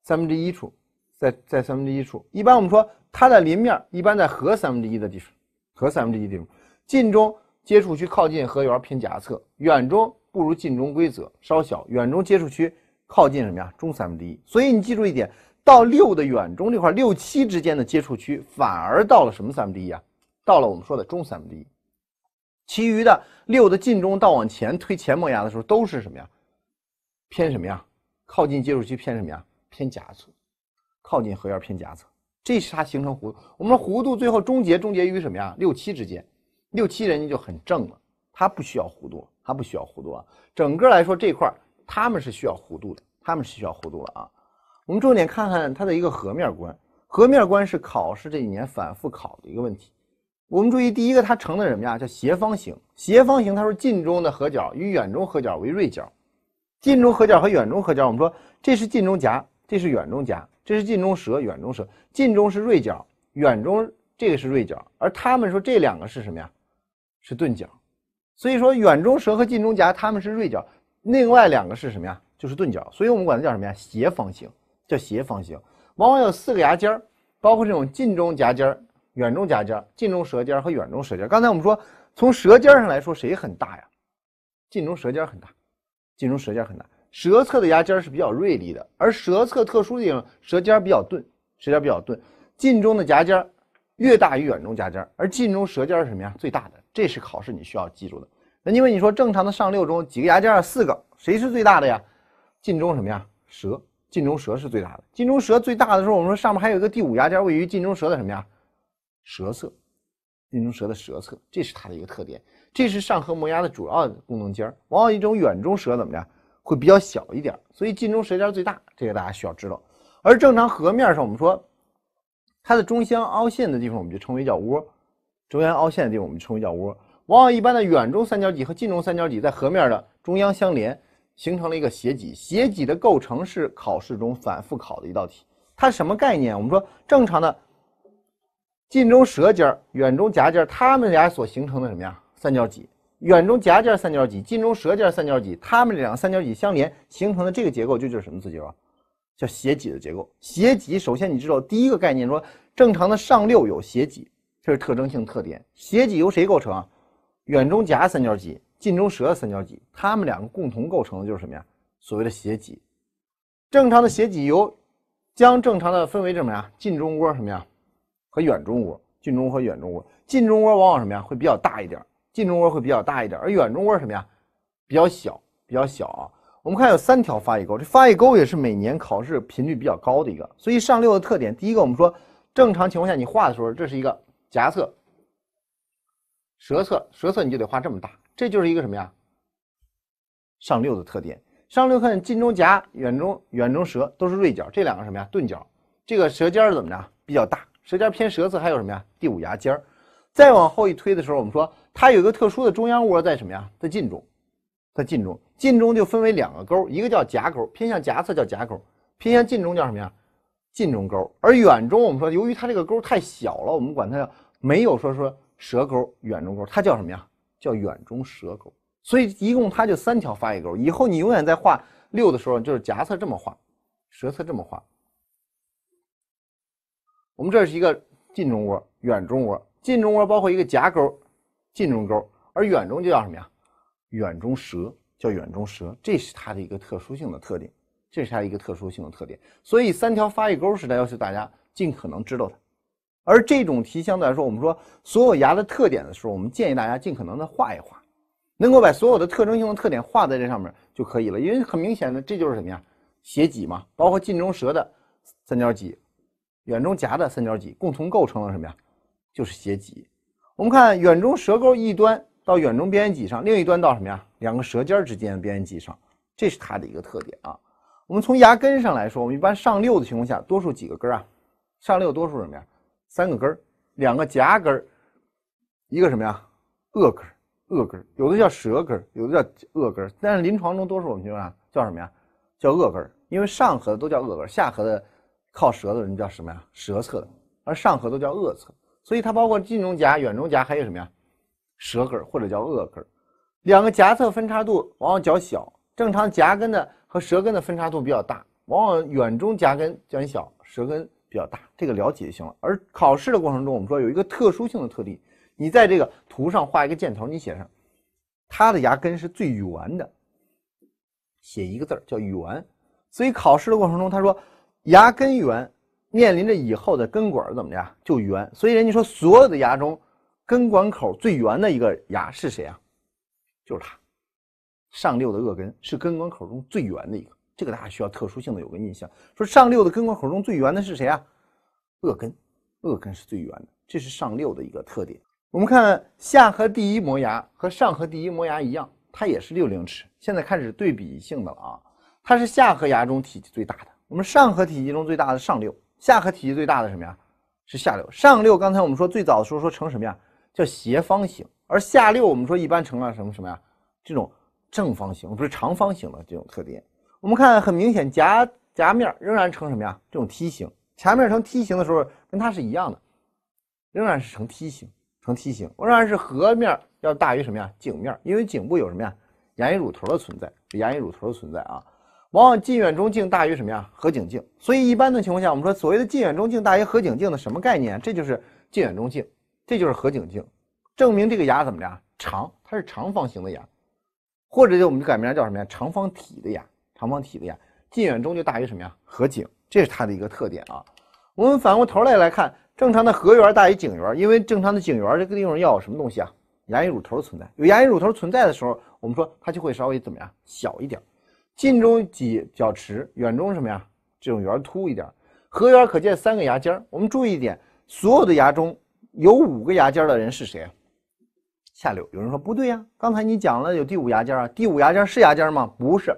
三分之一处，在在三分之一处。一般我们说它的邻面一般在颌三分之一的地方，颌三分之一地方。近中接触区靠近颌缘偏颊侧，远中不如近中规则稍小，远中接触区靠近什么呀？中三分之一。所以你记住一点。到六的远中这块，六七之间的接触区反而到了什么三分之一啊？到了我们说的中三分之一。其余的六的近中到往前推前磨牙的时候，都是什么呀？偏什么呀？靠近接触区偏什么呀？偏颊侧，靠近合缘偏颊侧，这是它形成弧度。我们说弧度最后终结终结于什么呀？六七之间，六七人家就很正了，它不需要弧度，它不需要弧度啊。整个来说这块儿，他们是需要弧度的，他们是需要弧度了啊。我们重点看看它的一个和面观，和面观是考试这几年反复考的一个问题。我们注意第一个，它成的什么呀？叫斜方形。斜方形，它说近中的合角与远中合角为锐角，近中合角和远中合角，我们说这是近中夹，这是远中夹，这是近中舌，远中舌，近中是锐角，远中这个是锐角，而他们说这两个是什么呀？是钝角。所以说远中舌和近中夹他们是锐角，另外两个是什么呀？就是钝角。所以我们管它叫什么呀？斜方形。叫斜方形，往往有四个牙尖儿，包括这种近中夹尖儿、远中夹尖儿、近中舌尖儿和远中舌尖儿。刚才我们说，从舌尖上来说，谁很大呀？近中舌尖儿很大，近中舌尖儿很大。舌侧的牙尖儿是比较锐利的，而舌侧特殊的地方，舌尖儿比较钝，舌尖儿比较钝。近中的夹尖儿越大于远中夹尖儿，而近中舌尖儿是什么呀？最大的，这是考试你需要记住的。那因为你说正常的上六中几个牙尖儿，四个，谁是最大的呀？近中什么呀？舌。近中舌是最大的，近中舌最大的时候，我们说上面还有一个第五牙尖，位于近中舌的什么呀？舌侧，近中舌的舌侧，这是它的一个特点。这是上颌磨牙的主要功能尖儿，往往一种远中舌怎么着会比较小一点，所以近中舌尖最大，这个大家需要知道。而正常颌面上，我们说它的中央凹陷的地方，我们就称为叫窝，中央凹陷的地方我们就称为叫窝中央凹陷的地方我们称为叫窝往往一般的远中三角脊和近中三角脊在颌面的中央相连。形成了一个斜脊，斜脊的构成是考试中反复考的一道题。它什么概念？我们说正常的近中舌尖儿、远中夹尖，它们俩所形成的什么呀？三角脊。远中夹尖三角脊、近中舌尖三角脊，它们两个三角脊相连形成的这个结构就叫什么字结构？叫斜脊的结构。斜脊首先你知道第一个概念，说正常的上六有斜脊，这是特征性特点。斜脊由谁构成啊？远中夹三角脊。近中舌三角脊，它们两个共同构成的就是什么呀？所谓的斜脊。正常的斜脊由将正常的分为什么呀？近中窝什么呀？和远中窝，近中和远中窝。近中窝往往什么呀？会比较大一点，近中窝会比较大一点，而远中窝什么呀？比较小，比较小啊。我们看有三条发育沟，这发育沟也是每年考试频率比较高的一个。所以上六的特点，第一个我们说，正常情况下你画的时候，这是一个夹侧、舌侧、舌侧，你就得画这么大。这就是一个什么呀？上六的特点，上六看近中夹，远中远中舌都是锐角，这两个什么呀？钝角。这个舌尖儿怎么着？比较大，舌尖偏舌侧，还有什么呀？第五牙尖儿。再往后一推的时候，我们说它有一个特殊的中央窝，在什么呀？在近中，在近中，近中就分为两个钩，一个叫夹钩，偏向夹侧叫夹钩，偏向近中叫什么呀？近中钩。而远中我们说，由于它这个钩太小了，我们管它叫没有说说舌钩，远中钩，它叫什么呀？叫远中舌钩，所以一共它就三条发育钩。以后你永远在画六的时候，就是夹侧这么画，舌侧这么画。我们这是一个近中窝，远中窝。近中窝包括一个夹钩，近中钩，而远中就叫什么呀？远中舌，叫远中舌，这是它的一个特殊性的特点，这是它一个特殊性的特点。所以三条发育钩是在要求大家尽可能知道它。而这种题相对来说，我们说所有牙的特点的时候，我们建议大家尽可能的画一画，能够把所有的特征性的特点画在这上面就可以了。因为很明显的，这就是什么呀？斜脊嘛，包括近中舌的三角脊，远中颊的三角脊，共同构成了什么呀？就是斜脊。我们看远中舌沟一端到远中边缘脊上，另一端到什么呀？两个舌尖之间的边缘脊上，这是它的一个特点啊。我们从牙根上来说，我们一般上六的情况下，多数几个根啊？上六多数什么呀？三个根儿，两个夹根儿，一个什么呀？腭根，腭根，有的叫舌根，有的叫腭根。但是临床中多数我们叫啊，叫什么呀？叫腭根。因为上颌的都叫腭根，下颌的靠舌的人叫什么呀？舌侧，而上颌都叫腭侧。所以它包括近中颊、远中颊，还有什么呀？舌根或者叫腭根。两个颊侧分叉度往往较小，正常颊根的和舌根的分叉度比较大，往往远中颊根较小，舌根。比较大，这个了解就行了。而考试的过程中，我们说有一个特殊性的特例，你在这个图上画一个箭头，你写上它的牙根是最圆的，写一个字儿叫圆。所以考试的过程中，他说牙根圆面临着以后的根管怎么着就圆。所以人家说所有的牙中根管口最圆的一个牙是谁啊？就是它，上六的恶根是根管口中最圆的一个。这个大家需要特殊性的有个印象。说上六的根管口中最圆的是谁啊？腭根，腭根是最圆的，这是上六的一个特点。我们看下颌第一磨牙和上颌第一磨牙一样，它也是六龄齿。现在开始对比性的了啊，它是下颌牙中体积最大的。我们上颌体积中最大的上六，下颌体积最大的什么呀？是下六。上六刚才我们说最早的时候说成什么呀？叫斜方形，而下六我们说一般成了什么什么呀？这种正方形，不是长方形的这种特点。我们看，很明显，夹夹面仍然成什么呀？这种梯形。夹面成梯形的时候，跟它是一样的，仍然是成梯形，成梯形。仍然是颌面要大于什么呀？颈面，因为颈部有什么呀？牙龈乳头的存在，牙龈乳头的存在啊，往往近远中径大于什么呀？颌颈径。所以一般的情况下，我们说所谓的近远中径大于颌颈径的什么概念？这就是近远中径，这就是颌颈径，证明这个牙怎么着长，它是长方形的牙，或者就我们就改名叫什么呀？长方体的牙。长方体的呀，近远中就大于什么呀？颌颈，这是它的一个特点啊。我们反过头来来看，正常的颌缘大于颈缘，因为正常的颈缘这个地方要有什么东西啊？牙龈乳头存在。有牙龈乳头存在的时候，我们说它就会稍微怎么样，小一点。近中挤较迟，远中什么呀？这种圆凸一点。颌缘可见三个牙尖儿。我们注意一点，所有的牙中有五个牙尖的人是谁？下流。有人说不对呀，刚才你讲了有第五牙尖啊，第五牙尖是牙尖吗？不是。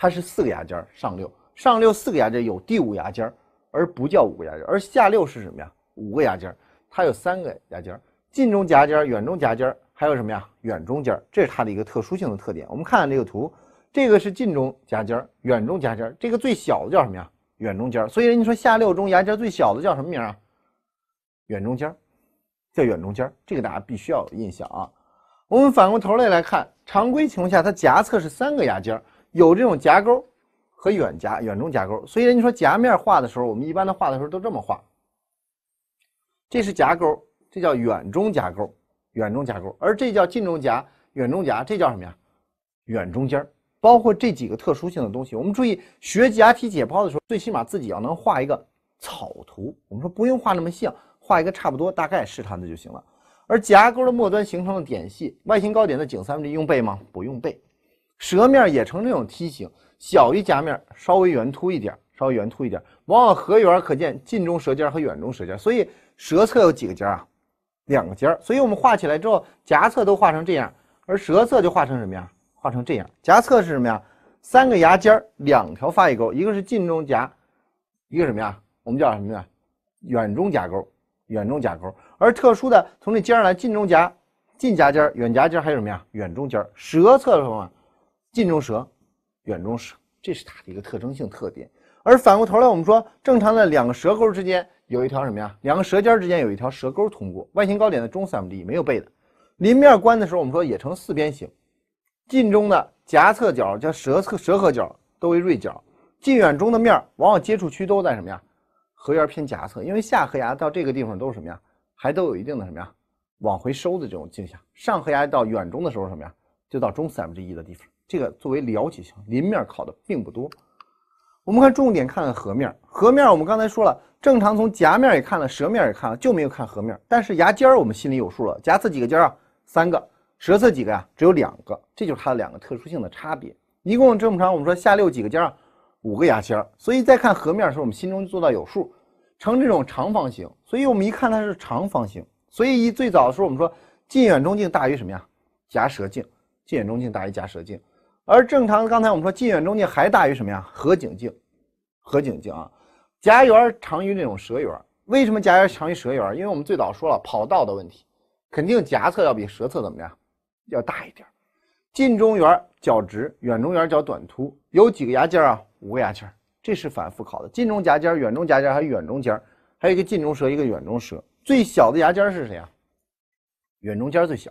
它是四个牙尖儿，上六上六四个牙尖有第五牙尖儿，而不叫五个牙尖儿。而下六是什么呀？五个牙尖儿，它有三个牙尖儿，近中夹尖、远中夹尖，还有什么呀？远中尖儿，这是它的一个特殊性的特点。我们看看这个图，这个是近中夹尖儿、远中夹尖儿，这个最小的叫什么呀？远中尖儿。所以人家说下六中牙尖儿最小的叫什么名儿啊？远中尖儿，叫远中尖儿。这个大家必须要有印象啊。我们反过头来来看，常规情况下它颊侧是三个牙尖儿。有这种夹钩和远夹、远中夹钩。所以人家说夹面画的时候，我们一般的画的时候都这么画。这是夹钩，这叫远中夹钩，远中夹钩。而这叫近中夹、远中夹，这叫什么呀？远中间儿，包括这几个特殊性的东西。我们注意学假体解剖的时候，最起码自己要能画一个草图。我们说不用画那么像，画一个差不多、大概试探的就行了。而夹钩的末端形成的点隙，外形高点的颈三分之一用背吗？不用背。舌面也呈这种梯形，小于颊面，稍微圆凸一点，稍微圆凸一点，往往合缘可见近中舌尖和远中舌尖，所以舌侧有几个尖啊？两个尖儿，所以我们画起来之后，颊侧都画成这样，而舌侧就画成什么呀？画成这样，颊侧是什么呀？三个牙尖儿，两条发育沟，一个是近中颊，一个什么呀？我们叫什么呀？远中颊沟，远中颊沟，而特殊的从这尖儿来，近中颊近颊尖，远颊尖，还有什么呀？远中尖儿，舌侧的时候。近中舌，远中舌，这是它的一个特征性特点。而反过头来，我们说正常的两个舌沟之间有一条什么呀？两个舌尖之间有一条舌沟通过。外形高点的中三分之一，没有背的。临面关的时候，我们说也呈四边形。近中的颊侧角叫舌侧舌颌角，都为锐角。近远中的面儿往往接触区都在什么呀？合缘偏颊侧，因为下颌牙到这个地方都是什么呀？还都有一定的什么呀？往回收的这种倾向。上颌牙到远中的时候，什么呀？就到中三分之一的地方。这个作为了解性，临面考的并不多。我们看重点，看看颌面。颌面我们刚才说了，正常从颊面也看了，舌面也看了，就没有看颌面。但是牙尖儿我们心里有数了，颊侧几个尖啊？三个。舌侧几个呀？只有两个。这就是它的两个特殊性的差别。一共这么长，我们说下六几个尖啊？五个牙尖儿。所以再看颌面的时候，我们心中做到有数，呈这种长方形。所以我们一看它是长方形。所以一最早的时候，我们说近远中径大于什么呀？颊舌径。近远中径大于颊舌径。而正常，刚才我们说近远中近还大于什么呀？合颈径，合颈径啊。颊缘长于那种舌缘，为什么颊缘长于舌缘？因为我们最早说了跑道的问题，肯定颊侧要比舌侧怎么样，要大一点。近中缘较直，远中缘较短凸，有几个牙尖啊？五个牙尖，这是反复考的。近中颊尖、远中颊尖还有远中尖？还有一个近中舌，一个远中舌。最小的牙尖是谁呀？远中尖最小，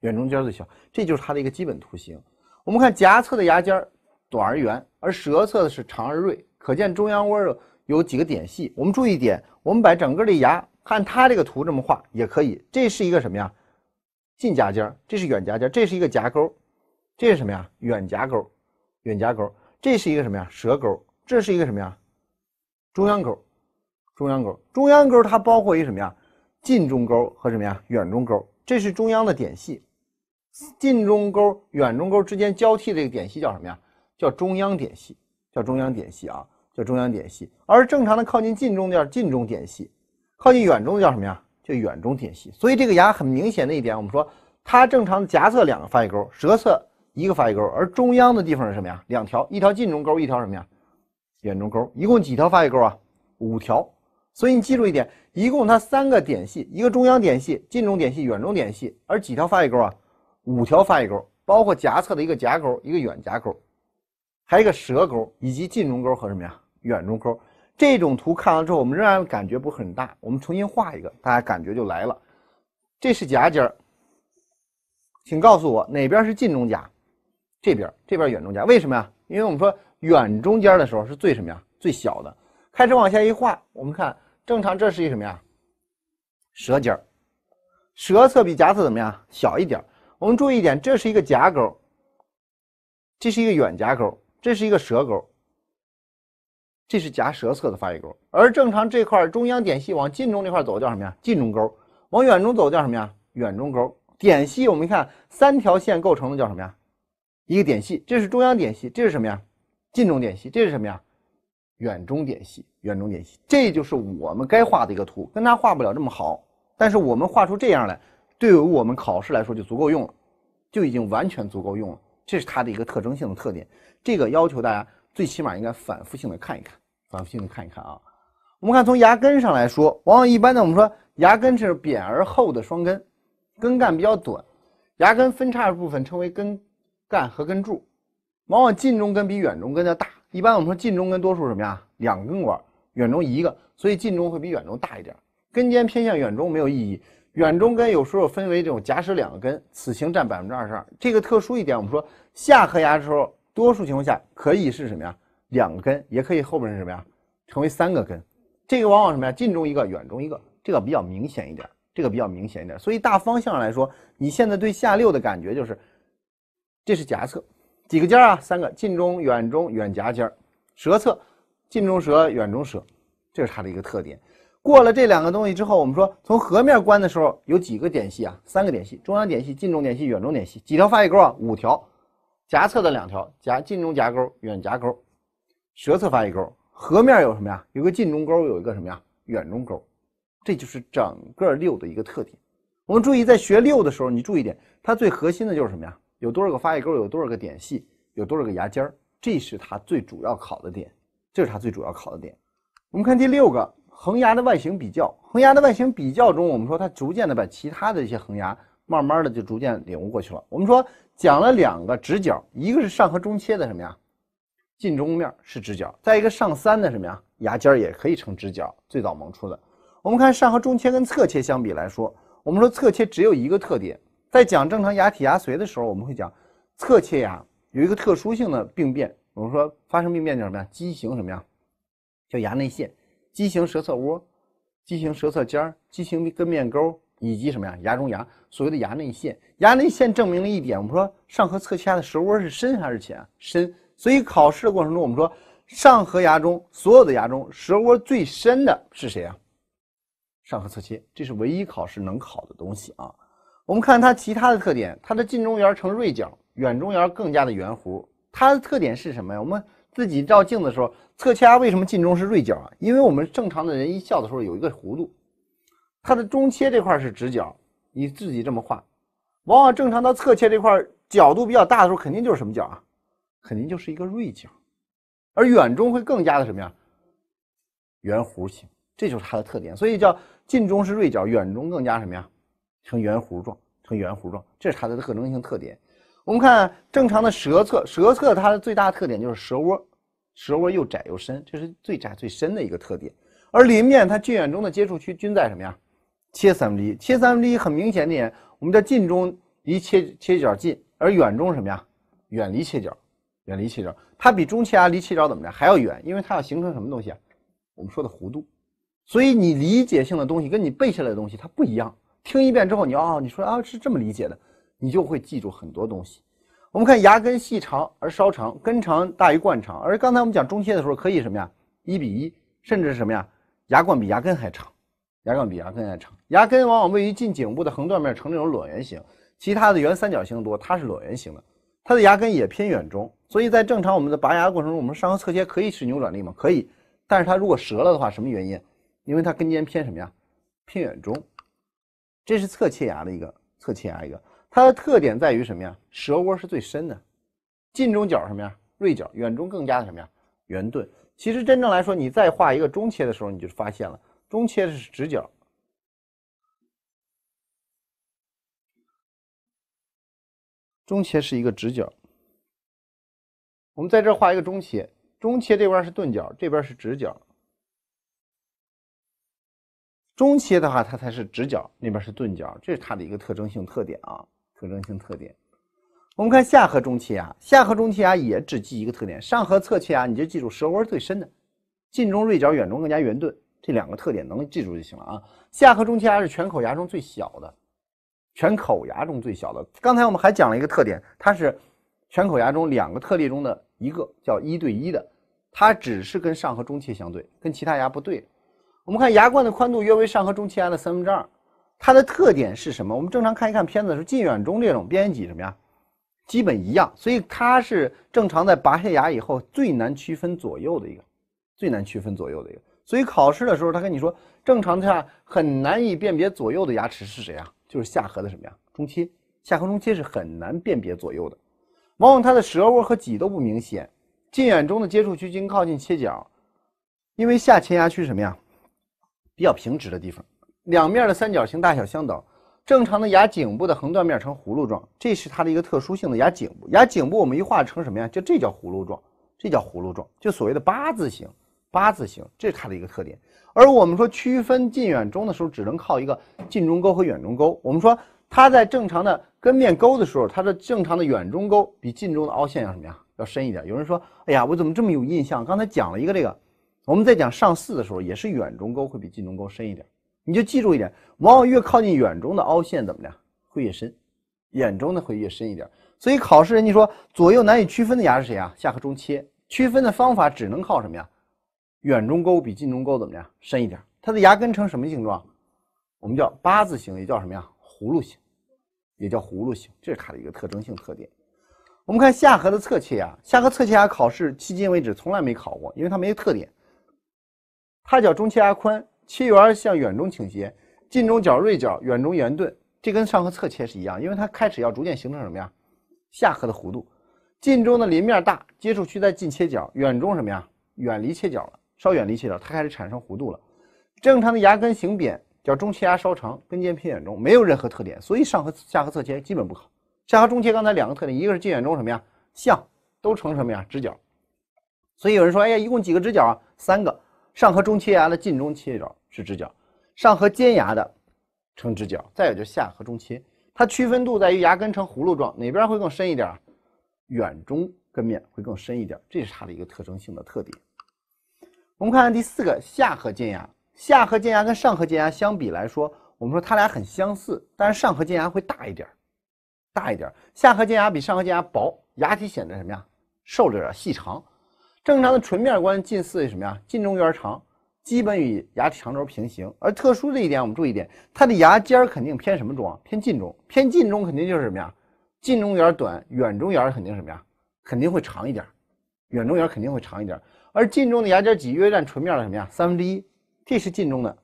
远中尖最小，这就是它的一个基本图形。我们看颊侧的牙尖儿短而圆，而舌侧的是长而锐，可见中央窝儿有几个点隙。我们注意一点，我们把整个的牙看它这个图这么画也可以。这是一个什么呀？近颊尖儿，这是远颊尖儿，这是一个颊沟，这是什么呀？远颊沟，远颊沟，这是一个什么呀？舌沟，这是一个什么呀？中央沟，中央沟，中央沟它包括于什么呀？近中沟和什么呀？远中沟，这是中央的点隙。近中沟、远中沟之间交替这个点隙叫什么呀？叫中央点隙，叫中央点隙啊，叫中央点隙。而正常的靠近近中叫近中点隙，靠近远中的叫什么呀？叫远中点隙。所以这个牙很明显的一点，我们说它正常的颊侧两个发育沟，舌侧一个发育沟，而中央的地方是什么呀？两条，一条近中沟，一条什么呀？远中沟，一共几条发育沟啊？五条。所以你记住一点，一共它三个点隙，一个中央点隙，近中点隙，远中点隙，而几条发育沟啊？五条发际沟，包括颊侧的一个颊沟、一个远颊沟，还有一个舌沟，以及近中沟和什么呀？远中沟。这种图看完之后，我们仍然感觉不很大。我们重新画一个，大家感觉就来了。这是颊尖儿，请告诉我哪边是近中颊？这边，这边远中颊。为什么呀？因为我们说远中间的时候是最什么呀？最小的。开始往下一画，我们看正常，这是一什么呀？舌尖儿，舌侧比颊侧怎么样？小一点。我们注意一点，这是一个夹钩，这是一个远夹钩，这是一个舌钩，这是夹舌侧的发育钩。而正常这块中央点隙往近中这块走叫什么呀？近中钩。往远中走叫什么呀？远中钩。点隙我们看三条线构成的叫什么呀？一个点隙。这是中央点隙，这是什么呀？近中点隙，这是什么呀？远中点隙，远中点隙。这就是我们该画的一个图，跟他画不了这么好，但是我们画出这样来，对于我们考试来说就足够用了。就已经完全足够用了，这是它的一个特征性的特点。这个要求大家最起码应该反复性地看一看，反复性地看一看啊。我们看从牙根上来说，往往一般呢，我们说牙根是扁而厚的双根，根干比较短，牙根分叉部分称为根干和根柱，往往近中根比远中根要大。一般我们说近中根多数什么呀？两根管，远中一个，所以近中会比远中大一点。根尖偏向远中没有意义。远中根有时候分为这种夹舌两根，此型占百分之二十二。这个特殊一点，我们说下颌牙的时候，多数情况下可以是什么呀？两根，也可以后面是什么呀？成为三个根。这个往往什么呀？近中一个，远中一个，这个比较明显一点。这个比较明显一点。所以大方向来说，你现在对下六的感觉就是，这是颊侧几个尖儿啊？三个，近中、远中、远颊尖儿。舌侧，近中舌、远中舌，这是它的一个特点。过了这两个东西之后，我们说从颌面观的时候有几个点隙啊？三个点隙，中央点隙、近中点隙、远中点隙。几条发育沟啊？五条，颊侧的两条，颊近中颊沟、远颊沟，舌侧发育沟。颌面有什么呀？有个近中沟，有一个什么呀？远中沟。这就是整个六的一个特点。我们注意在学六的时候，你注意点，它最核心的就是什么呀？有多少个发育沟？有多少个点隙？有多少个牙尖儿？这是它最主要考的点，这是它最主要考的点。我们看第六个。恒牙的外形比较，恒牙的外形比较中，我们说它逐渐的把其他的一些恒牙，慢慢的就逐渐领悟过去了。我们说讲了两个直角，一个是上颌中切的什么呀，近中面是直角，再一个上三的什么呀，牙尖儿也可以成直角。最早萌出的，我们看上颌中切跟侧切相比来说，我们说侧切只有一个特点，在讲正常牙体牙髓的时候，我们会讲侧切牙有一个特殊性的病变，我们说发生病变叫什么呀？畸形什么呀？叫牙内陷。畸形舌侧窝，畸形舌侧尖儿，畸形根面沟以及什么呀？牙中牙，所谓的牙内陷。牙内陷证明了一点，我们说上颌侧切的舌窝是深还是浅？深。所以考试的过程中，我们说上颌牙中所有的牙中舌窝最深的是谁啊？上颌侧切，这是唯一考试能考的东西啊。我们看它其他的特点，它的近中缘呈锐角，远中缘更加的圆弧。它的特点是什么呀？我们。自己照镜子的时候，侧切为什么近中是锐角啊？因为我们正常的人一笑的时候有一个弧度，它的中切这块是直角，你自己这么画，往往正常的侧切这块角度比较大的时候，肯定就是什么角啊？肯定就是一个锐角，而远中会更加的什么呀？圆弧形，这就是它的特点，所以叫近中是锐角，远中更加什么呀？成圆弧状，成圆弧状，这是它的特征性特点。我们看正常的舌侧，舌侧它的最大特点就是舌窝，舌窝又窄又深，这是最窄最深的一个特点。而邻面它近远中的接触区均在什么呀？切三分之一，切三分之一很明显点，我们叫近中离切切角近，而远中什么呀？远离切角，远离切角，它比中切牙离切角怎么着还要远，因为它要形成什么东西啊？我们说的弧度。所以你理解性的东西跟你背下来的东西它不一样，听一遍之后你哦，你说啊是这么理解的。你就会记住很多东西。我们看牙根细长而稍长，根长大于冠长。而刚才我们讲中切的时候，可以什么呀？一比一，甚至什么呀？牙冠比牙根还长，牙冠比牙根还长。牙根往往位于近颈部的横断面呈那种椭圆形，其他的圆三角形多，它是椭圆形的。它的牙根也偏远中，所以在正常我们的拔牙过程中，我们上颌侧切可以使扭转力吗？可以。但是它如果折了的话，什么原因？因为它根尖偏什么呀？偏远中。这是侧切牙的一个，侧切牙一个。它的特点在于什么呀？舌窝是最深的，近中角什么呀？锐角，远中更加的什么呀？圆钝。其实真正来说，你再画一个中切的时候，你就发现了，中切是直角。中切是一个直角。我们在这画一个中切，中切这边是钝角，这边是直角。中切的话，它才是直角，那边是钝角，这是它的一个特征性特点啊。特征性特点，我们看下颌中切牙，下颌中切牙也只记一个特点，上颌侧切牙你就记住舌窝最深的，近中锐角远中更加圆钝，这两个特点能记住就行了啊。下颌中切牙是全口牙中最小的，全口牙中最小的。刚才我们还讲了一个特点，它是全口牙中两个特例中的一个，叫一对一的，它只是跟上颌中切相对，跟其他牙不对。我们看牙冠的宽度约为上颌中切牙的三分之二。它的特点是什么？我们正常看一看片子的时候，近远中这种边缘嵴什么呀，基本一样。所以它是正常在拔下牙以后最难区分左右的一个，最难区分左右的一个。所以考试的时候，他跟你说正常下很难以辨别左右的牙齿是谁啊？就是下颌的什么呀，中切下颌中切是很难辨别左右的，往往它的舌窝和脊都不明显，近远中的接触区经靠近切角，因为下前牙区什么呀，比较平直的地方。两面的三角形大小相等。正常的牙颈部的横断面呈葫芦状，这是它的一个特殊性的牙颈部。牙颈部我们一画成什么呀？就这叫葫芦状，这叫葫芦状，就所谓的八字形。八字形这是它的一个特点。而我们说区分近远中的时候，只能靠一个近中沟和远中沟。我们说它在正常的根面沟的时候，它的正常的远中沟比近中的凹陷要什么呀？要深一点。有人说，哎呀，我怎么这么有印象？刚才讲了一个这个，我们在讲上四的时候，也是远中沟会比近中沟深一点。你就记住一点，往往越靠近远中的凹陷怎么样，会越深，眼中的会越深一点。所以考试人家说左右难以区分的牙是谁啊？下颌中切。区分的方法只能靠什么呀？远中沟比近中沟怎么样深一点？它的牙根呈什么形状？我们叫八字形，也叫什么呀？葫芦形，也叫葫芦形，这是它的一个特征性特点。我们看下颌的侧切牙，下颌侧切牙考试迄今为止从来没考过，因为它没有特点。它叫中切牙宽。切缘向远中倾斜，近中角锐角，远中圆钝。这跟上颌侧切是一样，因为它开始要逐渐形成什么呀？下颌的弧度，近中的邻面大，接触区在近切角，远中什么呀？远离切角了，稍远离切角，它开始产生弧度了。正常的牙根形扁，叫中切牙稍长，根尖偏远中，没有任何特点，所以上颌、下颌侧切基本不考。下颌中切刚才两个特点，一个是近远中什么呀？相都成什么呀？直角。所以有人说，哎呀，一共几个直角啊？三个。上颌中切牙的近中切角是直角，上颌尖牙的呈直角，再有就下颌中切，它区分度在于牙根呈葫芦状，哪边会更深一点？远中根面会更深一点，这是它的一个特征性的特点。我们看第四个下颌尖牙，下颌尖牙跟上颌尖牙相比来说，我们说它俩很相似，但是上颌尖牙会大一点，大一点，下颌尖牙比上颌尖牙薄，牙体显得什么呀？瘦了点，细长。正常的唇面关近似于什么呀？近中缘长，基本与牙齿长轴平行。而特殊的一点，我们注意点，它的牙尖儿肯定偏什么中啊？偏近中。偏近中肯定就是什么呀？近中缘短，远中缘肯定什么呀？肯定会长一点。远中缘肯定会长一点。而近中的牙尖脊约占唇面的什么呀？三分之一。这是近中的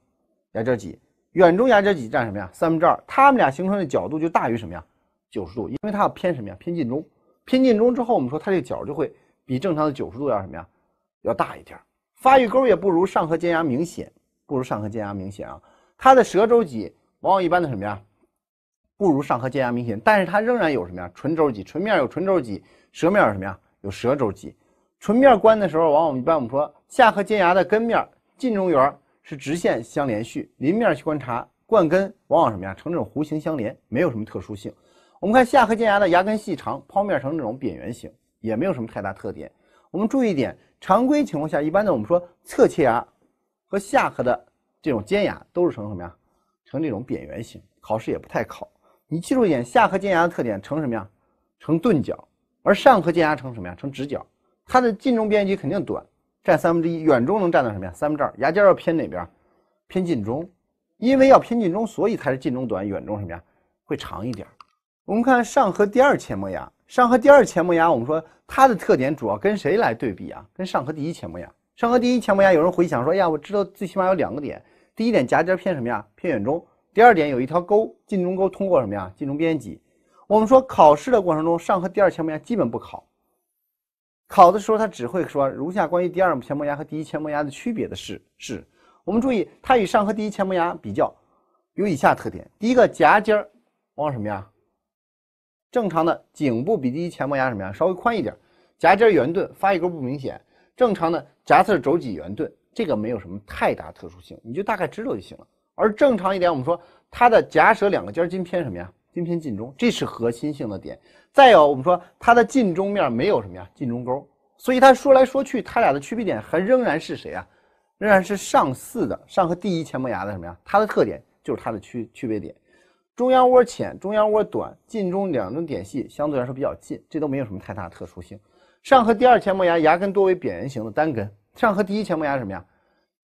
牙尖几。远中牙尖几占什么呀？三分之二。它们俩形成的角度就大于什么呀？九十度。因为它要偏什么呀？偏近中。偏近中之后，我们说它这个角就会。比正常的九十度要什么呀？要大一点儿。发育沟也不如上颌尖牙明显，不如上颌尖牙明显啊。它的舌周肌往往一般的什么呀？不如上颌尖牙明显，但是它仍然有什么呀？唇周肌、唇面有唇周肌，舌面有什么呀？有舌周肌。唇面关的时候，往往一般我们说下颌尖牙的根面近中缘是直线相连续，邻面去观察冠根往往什么呀？呈这种弧形相连，没有什么特殊性。我们看下颌尖牙的牙根细长，剖面呈这种扁圆形。也没有什么太大特点。我们注意一点，常规情况下，一般的我们说侧切牙和下颌的这种尖牙都是呈什么呀？呈这种扁圆形。考试也不太考。你记住一点，下颌尖牙的特点呈什么呀？呈钝角，而上颌尖牙呈什么呀？呈直角。它的近中边缘肯定短，占三分之一，远中能占到什么呀？三分之二。牙尖要偏哪边？偏近中，因为要偏近中，所以才是近中短，远中什么呀？会长一点。我们看上颌第二前磨牙，上颌第二前磨牙，我们说它的特点主要跟谁来对比啊？跟上颌第一前磨牙。上颌第一前磨牙，有人回想说，哎呀，我知道最起码有两个点。第一点，颊尖偏什么呀？偏远中。第二点，有一条沟，近中沟通过什么呀？近中边脊。我们说考试的过程中，上颌第二前磨牙基本不考。考的时候，他只会说如下关于第二前磨牙和第一前磨牙的区别的是是，我们注意，它与上颌第一前磨牙比较，有以下特点：第一个，夹尖儿往什么呀？正常的颈部比第一前磨牙什么呀，稍微宽一点，颊尖圆钝，发一根不明显。正常的颊侧轴脊圆钝，这个没有什么太大特殊性，你就大概知道就行了。而正常一点，我们说它的颊舌两个尖今偏什么呀？今偏近中，这是核心性的点。再有，我们说它的近中面没有什么呀，近中沟。所以他说来说去，他俩的区别点还仍然是谁啊？仍然是上四的上颌第一前磨牙的什么呀？它的特点就是它的区区别点。中央窝浅，中央窝短，近中两端点隙相对来说比较近，这都没有什么太大特殊性。上颌第二前磨牙牙根多为扁圆形的单根，上颌第一前磨牙什么呀？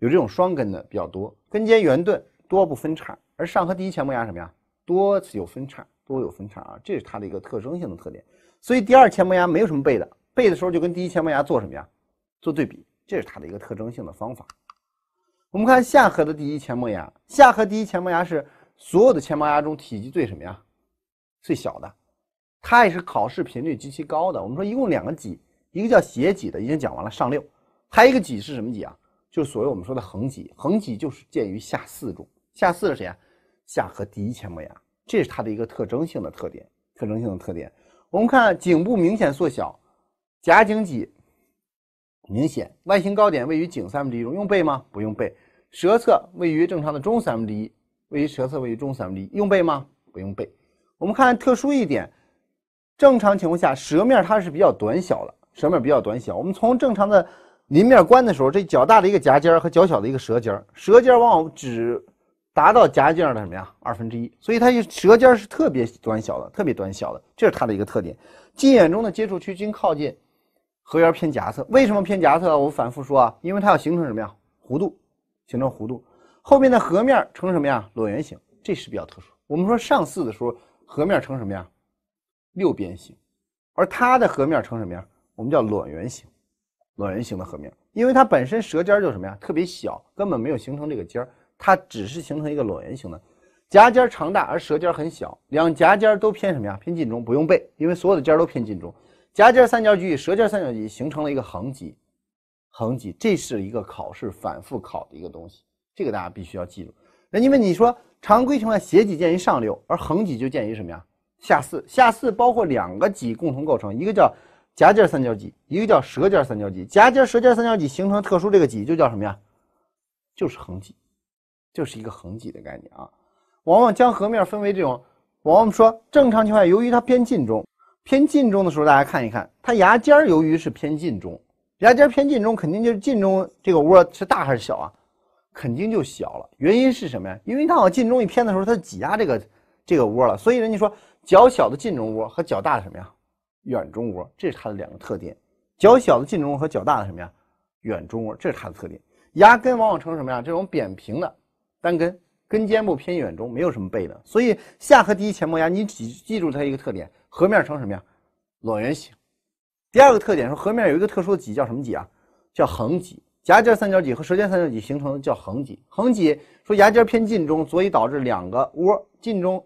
有这种双根的比较多，根尖圆钝，多不分叉。而上颌第一前磨牙什么呀？多有分叉，多有分叉啊，这是它的一个特征性的特点。所以第二前磨牙没有什么背的，背的时候就跟第一前磨牙做什么呀？做对比，这是它的一个特征性的方法。我们看下颌的第一前磨牙，下颌第一前磨牙是。所有的前磨牙中体积最什么呀？最小的，它也是考试频率极其高的。我们说一共两个脊，一个叫斜脊的已经讲完了上六，还有一个脊是什么脊啊？就是所谓我们说的横脊，横脊就是见于下四中，下四是谁啊？下颌第一前磨牙，这是它的一个特征性的特点。特征性的特点，我们看颈部明显缩小，颊颈脊明显，外形高点位于颈三分之一中，用背吗？不用背，舌侧位于正常的中三分之一。位于舌侧，位于中三分之一，用背吗？不用背。我们看特殊一点，正常情况下，舌面它是比较短小的，舌面比较短小。我们从正常的邻面观的时候，这较大的一个颊尖和较小的一个舌尖，舌尖往往只达到颊尖的什么呀？二分之一。所以它舌尖是特别短小的，特别短小的，这是它的一个特点。近远中的接触区均靠近合缘偏颊侧。为什么偏颊侧？我反复说啊，因为它要形成什么呀？弧度，形成弧度。后面的颌面呈什么呀？卵圆形，这是比较特殊。我们说上四的时候，颌面呈什么呀？六边形，而它的颌面呈什么呀？我们叫卵圆形，卵圆形的颌面，因为它本身舌尖就什么呀？特别小，根本没有形成这个尖儿，它只是形成一个卵圆形的，颊尖长大而舌尖很小，两颊尖都偏什么呀？偏近中，不用背，因为所有的尖都偏近中，颊尖三角肌与舌尖三角肌形成了一个横嵴，横嵴，这是一个考试反复考的一个东西。这个大家必须要记住。那因为你说常规情况下斜脊见于上六，而横脊就见于什么呀？下四下四包括两个脊共同构成，一个叫夹尖三角脊，一个叫舌尖三角脊。夹尖舌尖三角脊形成特殊这个脊就叫什么呀？就是横脊，就是一个横脊的概念啊。往往将颌面分为这种，往往说正常情况下，由于它偏近中，偏近中的时候，大家看一看，它牙尖儿由于是偏近中，牙尖偏近中肯定就是近中这个窝是大还是小啊？肯定就小了，原因是什么呀？因为它往近中一偏的时候，它挤压这个这个窝了，所以人家说较小的近中窝和较大的什么呀远中窝，这是它的两个特点。较小的近中窝和较大的什么呀远中窝，这是它的特点。牙根往往呈什么呀这种扁平的单根，根尖部偏远中，没有什么背的。所以下颌第一前磨牙，你记记住它一个特点，颌面呈什么呀椭圆形。第二个特点说颌面有一个特殊的脊叫什么脊啊？叫横脊。牙尖三角体和舌尖三角体形成的叫横脊。横脊说牙尖偏近中，所以导致两个窝近中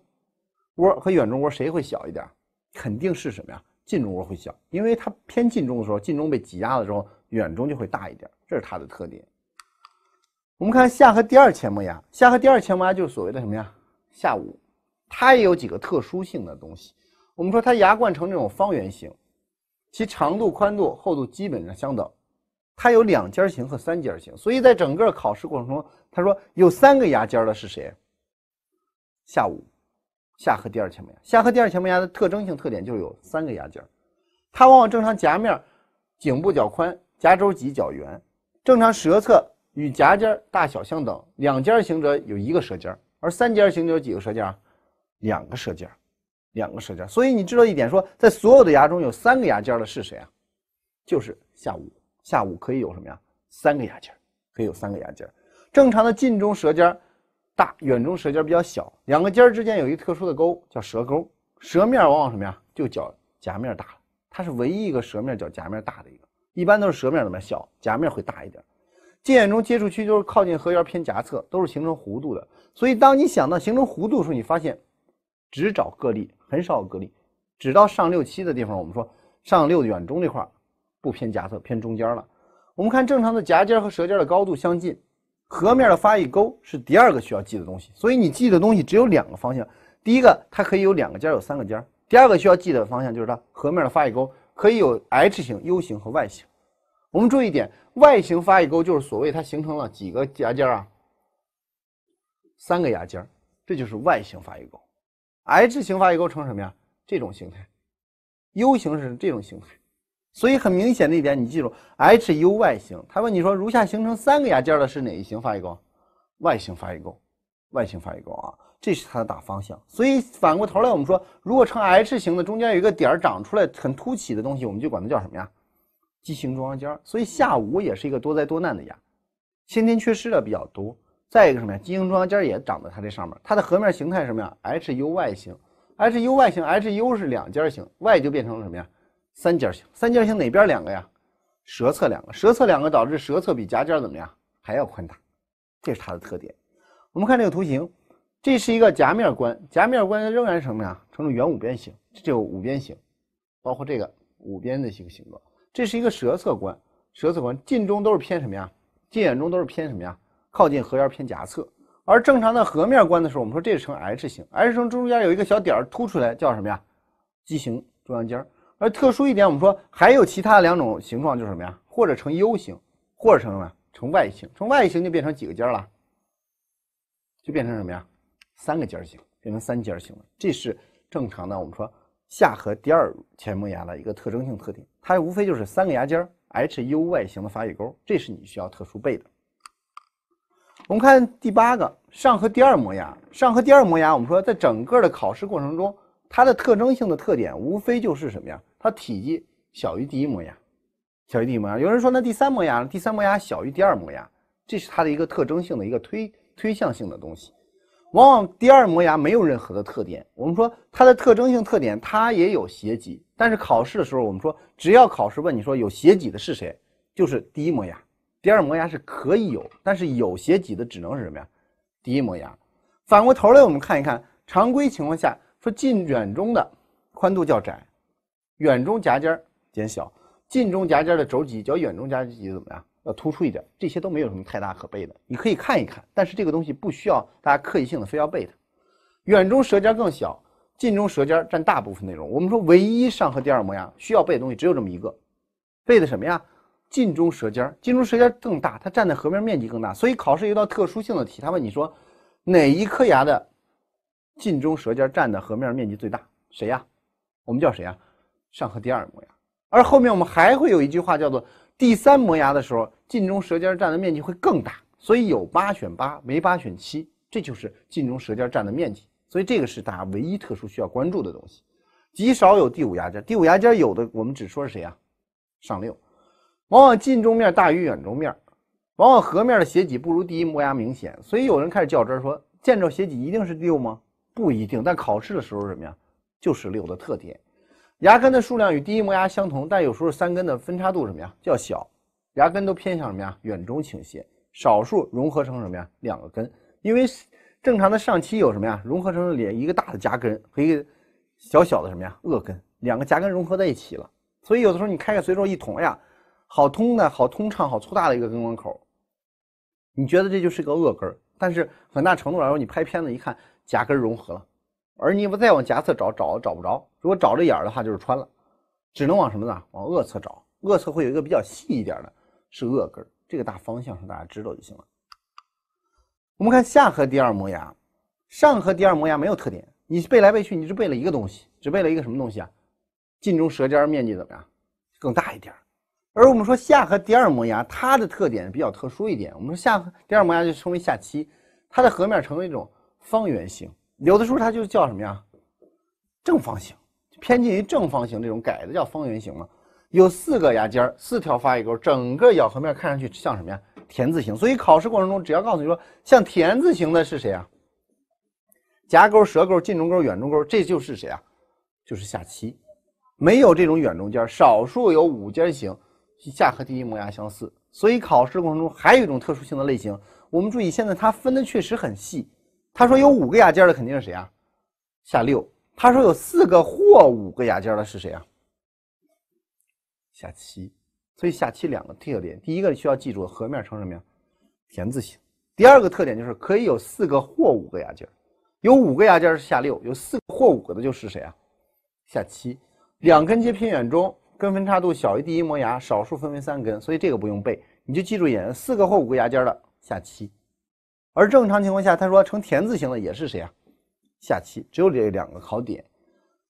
窝和远中窝谁会小一点？肯定是什么呀？近中窝会小，因为它偏近中的时候，近中被挤压的时候，远中就会大一点，这是它的特点。我们看下颌第二前磨牙，下颌第二前磨牙就是所谓的什么呀？下五，它也有几个特殊性的东西。我们说它牙冠呈这种方圆形，其长度、宽度、厚度基本上相等。它有两尖形和三尖形，所以在整个考试过程中，他说有三个牙尖的是谁？下午，下颌第二前磨牙。下颌第二前磨牙的特征性特点就是有三个牙尖，它往往正常颊面颈部较宽，颊周脊较圆，正常舌侧与颊尖大小相等。两尖形者有一个舌尖，而三尖形有几个舌尖？两个舌尖，两个舌尖。所以你知道一点说，在所有的牙中有三个牙尖的是谁啊？就是下午。下午可以有什么呀？三个牙尖儿，可以有三个牙尖儿。正常的近中舌尖儿大，远中舌尖儿比较小，两个尖儿之间有一特殊的沟，叫舌沟。舌面往往什么呀？就叫颊面大，它是唯一一个舌面叫颊面大的一个。一般都是舌面怎么小，颊面会大一点。近远中接触区就是靠近颌缘偏颊侧，都是形成弧度的。所以当你想到形成弧度的时候，你发现只找个例，很少有个例，只到上六七的地方。我们说上六远中这块儿。不偏夹侧，偏中间了。我们看正常的颊尖和舌尖的高度相近，颌面的发育沟是第二个需要记的东西。所以你记的东西只有两个方向：第一个，它可以有两个尖，有三个尖；第二个需要记的方向就是它颌面的发育沟可以有 H 型、U 型和 Y 型。我们注意一点，Y 型发育沟就是所谓它形成了几个牙尖啊？三个牙尖，这就是 Y 型发育沟。H 型发育沟成什么呀？这种形态。U 型是这种形态。所以很明显的一点，你记住 H U Y 型。他问你说，如下形成三个牙尖的是哪一型发育沟？Y 型发育沟，Y 型发育沟啊，这是它的大方向。所以反过头来，我们说，如果成 H 型的，中间有一个点儿长出来很凸起的东西，我们就管它叫什么呀？畸形中央尖。所以下午也是一个多灾多难的牙，先天缺失的比较多。再一个什么呀？畸形中央尖也长在它这上面，它的颌面形态什么呀？H U Y 型，H U Y 型，H U 是两尖型，Y 就变成了什么呀？三角形，三角形哪边两个呀？舌侧两个，舌侧两个导致舌侧比颊尖怎么样？还要宽大，这是它的特点。我们看这个图形，这是一个颊面关，颊面观仍然什么呀？成了圆五边形，这就五边形，包括这个五边的一个形状。这是一个舌侧关，舌侧关，近中都是偏什么呀？近远中都是偏什么呀？靠近颌缘偏颊侧，而正常的颌面关的时候，我们说这是成 H 型，H 型中间有一个小点儿凸出来，叫什么呀？畸形中央尖。而特殊一点，我们说还有其他两种形状，就是什么呀？或者成 U 型，或者成什么？成 Y 型，成 Y 型就变成几个尖了，就变成什么呀？三个尖形，变成三尖形了。这是正常的。我们说下颌第二前磨牙的一个特征性特点，它无非就是三个牙尖儿，H U Y 型的发育沟，这是你需要特殊背的。我们看第八个，上颌第二磨牙。上颌第二磨牙，我们说在整个的考试过程中，它的特征性的特点无非就是什么呀？它体积小于第一磨牙，小于第一磨牙。有人说那第三磨牙，第三磨牙小于第二磨牙，这是它的一个特征性的一个推推向性的东西。往往第二磨牙没有任何的特点。我们说它的特征性特点，它也有斜脊，但是考试的时候我们说，只要考试问你说有斜脊的是谁，就是第一磨牙。第二磨牙是可以有，但是有斜脊的只能是什么呀？第一磨牙。反过头来我们看一看，常规情况下说近远中的宽度较窄。远中夹尖儿减小，近中夹尖的轴脊较远中夹脊怎么样？要突出一点。这些都没有什么太大可背的，你可以看一看。但是这个东西不需要大家刻意性的非要背它。远中舌尖更小，近中舌尖占大部分内容。我们说唯一上颌第二磨牙需要背的东西只有这么一个，背的什么呀？近中舌尖儿，近中舌尖更大，它占的颌面面积更大。所以考试一道特殊性的题，他问你说，哪一颗牙的近中舌尖占的颌面面积最大？谁呀？我们叫谁呀？上颌第二磨牙，而后面我们还会有一句话叫做“第三磨牙的时候，近中舌尖占的面积会更大”，所以有八选八，没八选七，这就是近中舌尖占的面积。所以这个是大家唯一特殊需要关注的东西。极少有第五牙尖，第五牙尖有的我们只说是谁啊？上六，往往近中面大于远中面，往往颌面的斜脊不如第一磨牙明显，所以有人开始较真说，见着斜脊一定是六吗？不一定，但考试的时候什么呀？就是六的特点。牙根的数量与第一磨牙相同，但有时候三根的分叉度什么呀较小，牙根都偏向什么呀远中倾斜，少数融合成什么呀两个根，因为正常的上期有什么呀融合成了两一个大的颊根和一个小小的什么呀腭根，两个颊根融合在一起了，所以有的时候你开个髓肉一捅呀，好通的好通畅好粗大的一个根管口，你觉得这就是个颚根，但是很大程度来说你拍片子一看夹根融合了。而你不再往颊侧找，找找不着。如果找着眼儿的话，就是穿了，只能往什么呢？往腭侧找，腭侧会有一个比较细一点的，是腭根。这个大方向上大家知道就行了。我们看下颌第二磨牙，上颌第二磨牙没有特点。你背来背去，你只背了一个东西，只背了一个什么东西啊？近中舌尖面积怎么样？更大一点。而我们说下颌第二磨牙，它的特点比较特殊一点。我们说下颌第二磨牙就称为下七，它的颌面成为一种方圆形。有的时候它就叫什么呀？正方形，偏近于正方形这种改的叫方圆形嘛。有四个牙尖儿，四条发际沟，整个咬合面看上去像什么呀？田字形。所以考试过程中，只要告诉你说像田字形的是谁啊？夹沟、舌沟、近中沟、远中沟，这就是谁啊？就是下切。没有这种远中尖，少数有五尖形，下颌第一磨牙相似。所以考试过程中还有一种特殊性的类型，我们注意，现在它分的确实很细。他说有五个牙尖的肯定是谁啊？下六。他说有四个或五个牙尖的是谁啊？下七。所以下七两个特点，第一个需要记住颌面呈什么呀？田字形。第二个特点就是可以有四个或五个牙尖，有五个牙尖是下六，有四个或五个的就是谁啊？下七。两根接偏远中根分叉度小于第一磨牙，少数分为三根，所以这个不用背，你就记住一四个或五个牙尖的下七。而正常情况下，他说成田字形的也是谁啊？下期只有这两个考点。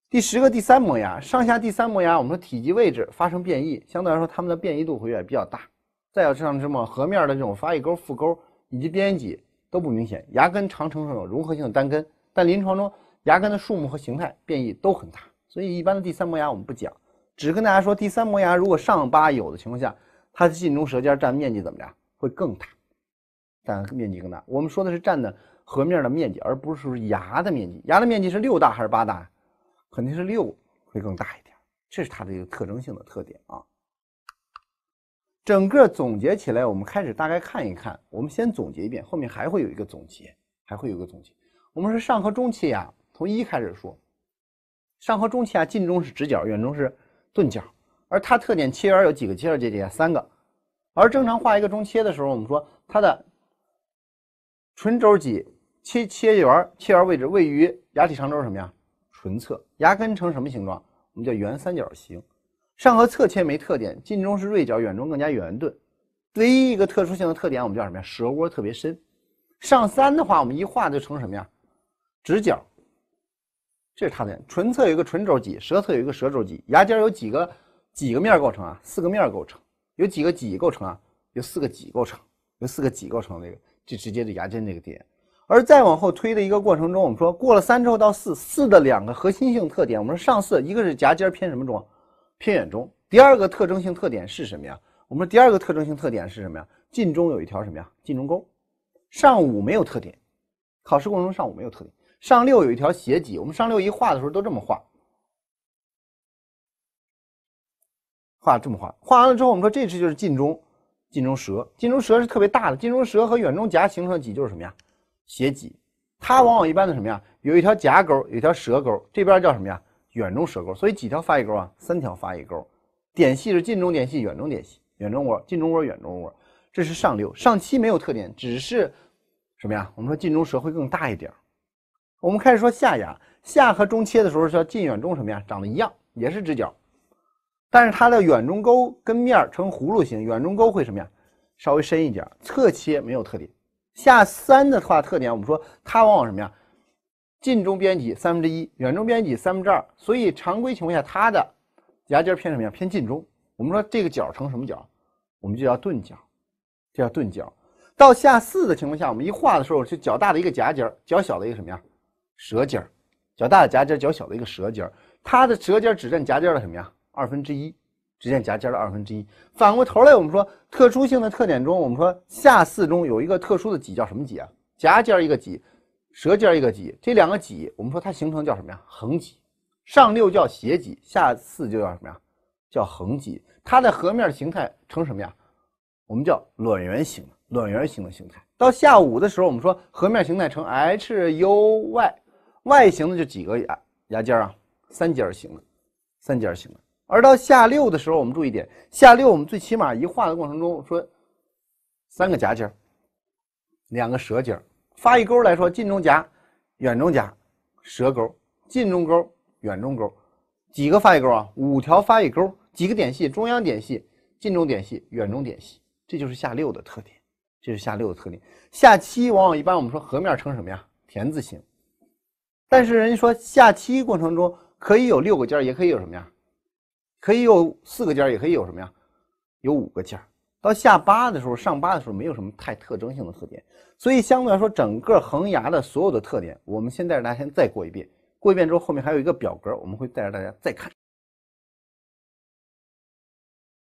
第十个，第三磨牙，上下第三磨牙，我们体积位置发生变异，相对来说它们的变异度会比较大。再有像什么颌面的这种发育沟、副沟以及边缘嵴都不明显，牙根常呈这种融合性的单根。但临床中牙根的数目和形态变异都很大，所以一般的第三磨牙我们不讲，只跟大家说第三磨牙如果上巴有的情况下，它的近中舌尖占面积怎么着，会更大。但面积更大。我们说的是占的河面的面积，而不是牙的面积。牙的面积是六大还是八大肯定是六会更大一点。这是它的一个特征性的特点啊。整个总结起来，我们开始大概看一看。我们先总结一遍，后面还会有一个总结，还会有个总结。我们说上颌中切牙，从一开始说，上颌中切牙近中是直角，远中是钝角，而它特点切缘有几个切缘结节啊？三个。而正常画一个中切的时候，我们说它的。唇轴脊切切缘切缘位置位于牙体长轴什么呀？唇侧牙根呈什么形状？我们叫圆三角形。上颌侧切没特点，近中是锐角，远中更加圆钝。唯一一个特殊性的特点，我们叫什么呀？舌窝特别深。上三的话，我们一画就成什么呀？直角。这是它点。唇侧有一个唇轴脊，舌侧有一个舌轴脊，牙尖有几个几个面构成啊？四个面构成。有几个脊构成啊？有四个脊构成。有四个脊构成那个。就直接的牙尖那个点，而再往后推的一个过程中，我们说过了三之后到四，四的两个核心性特点，我们说上四，一个是颊尖偏什么中，偏远中，第二个特征性特点是什么呀？我们说第二个特征性特点是什么呀？近中有一条什么呀？近中沟，上五没有特点，考试过程中上五没有特点，上六有一条斜脊，我们上六一画的时候都这么画，画这么画，画完了之后我们说这只就是近中。近中舌，近中舌是特别大的。近中舌和远中颊形成的脊就是什么呀？斜脊，它往往一般的什么呀？有一条颊沟，有一条舌沟，这边叫什么呀？远中舌沟。所以几条发育沟啊？三条发育沟。点隙是近中点隙，远中点隙，远中窝，近中窝，远中窝。这是上六、上七没有特点，只是什么呀？我们说近中舌会更大一点儿。我们开始说下牙，下颌中切的时候叫近远中什么呀？长得一样，也是直角。但是它的远中沟跟面成呈葫芦形，远中沟会什么呀？稍微深一点侧切没有特点。下三的话特点，我们说它往往什么呀？近中边脊三分之一，远中边脊三分之二，所以常规情况下它的牙尖偏什么呀？偏近中。我们说这个角成什么角？我们就叫钝角，叫钝角。到下四的情况下，我们一画的时候是较大的一个夹尖，较小的一个什么呀？舌尖儿，较大的夹尖，较小的一个舌尖儿，它的舌尖指占夹尖的什么呀？二分之一，直线夹尖的二分之一。反过头来，我们说特殊性的特点中，我们说下四中有一个特殊的脊叫什么脊啊？夹尖一个脊，舌尖一个脊，这两个脊我们说它形成叫什么呀？横脊。上六叫斜脊，下四就叫什么呀？叫横脊。它的颌面形态成什么呀？我们叫卵圆形卵圆形的形态。到下五的时候，我们说颌面形态成 H U Y，Y 形的就几个牙牙尖啊？三尖形的，三尖形的。而到下六的时候，我们注意点，下六我们最起码一画的过程中说，三个夹尖儿，两个舌尖儿，发一钩来说，近中夹，远中夹，舌钩，近中钩，远中钩，几个发一钩啊？五条发一钩，几个点系？中央点系，近中点系，远中点系，这就是下六的特点，这是下六的特点。下七往往一般我们说和面成什么呀？田字形，但是人家说下七过程中可以有六个尖儿，也可以有什么呀？可以有四个尖儿，也可以有什么呀？有五个尖儿。到下八的时候，上八的时候没有什么太特征性的特点，所以相对来说，整个恒牙的所有的特点，我们先带着大家先再过一遍。过一遍之后，后面还有一个表格，我们会带着大家再看。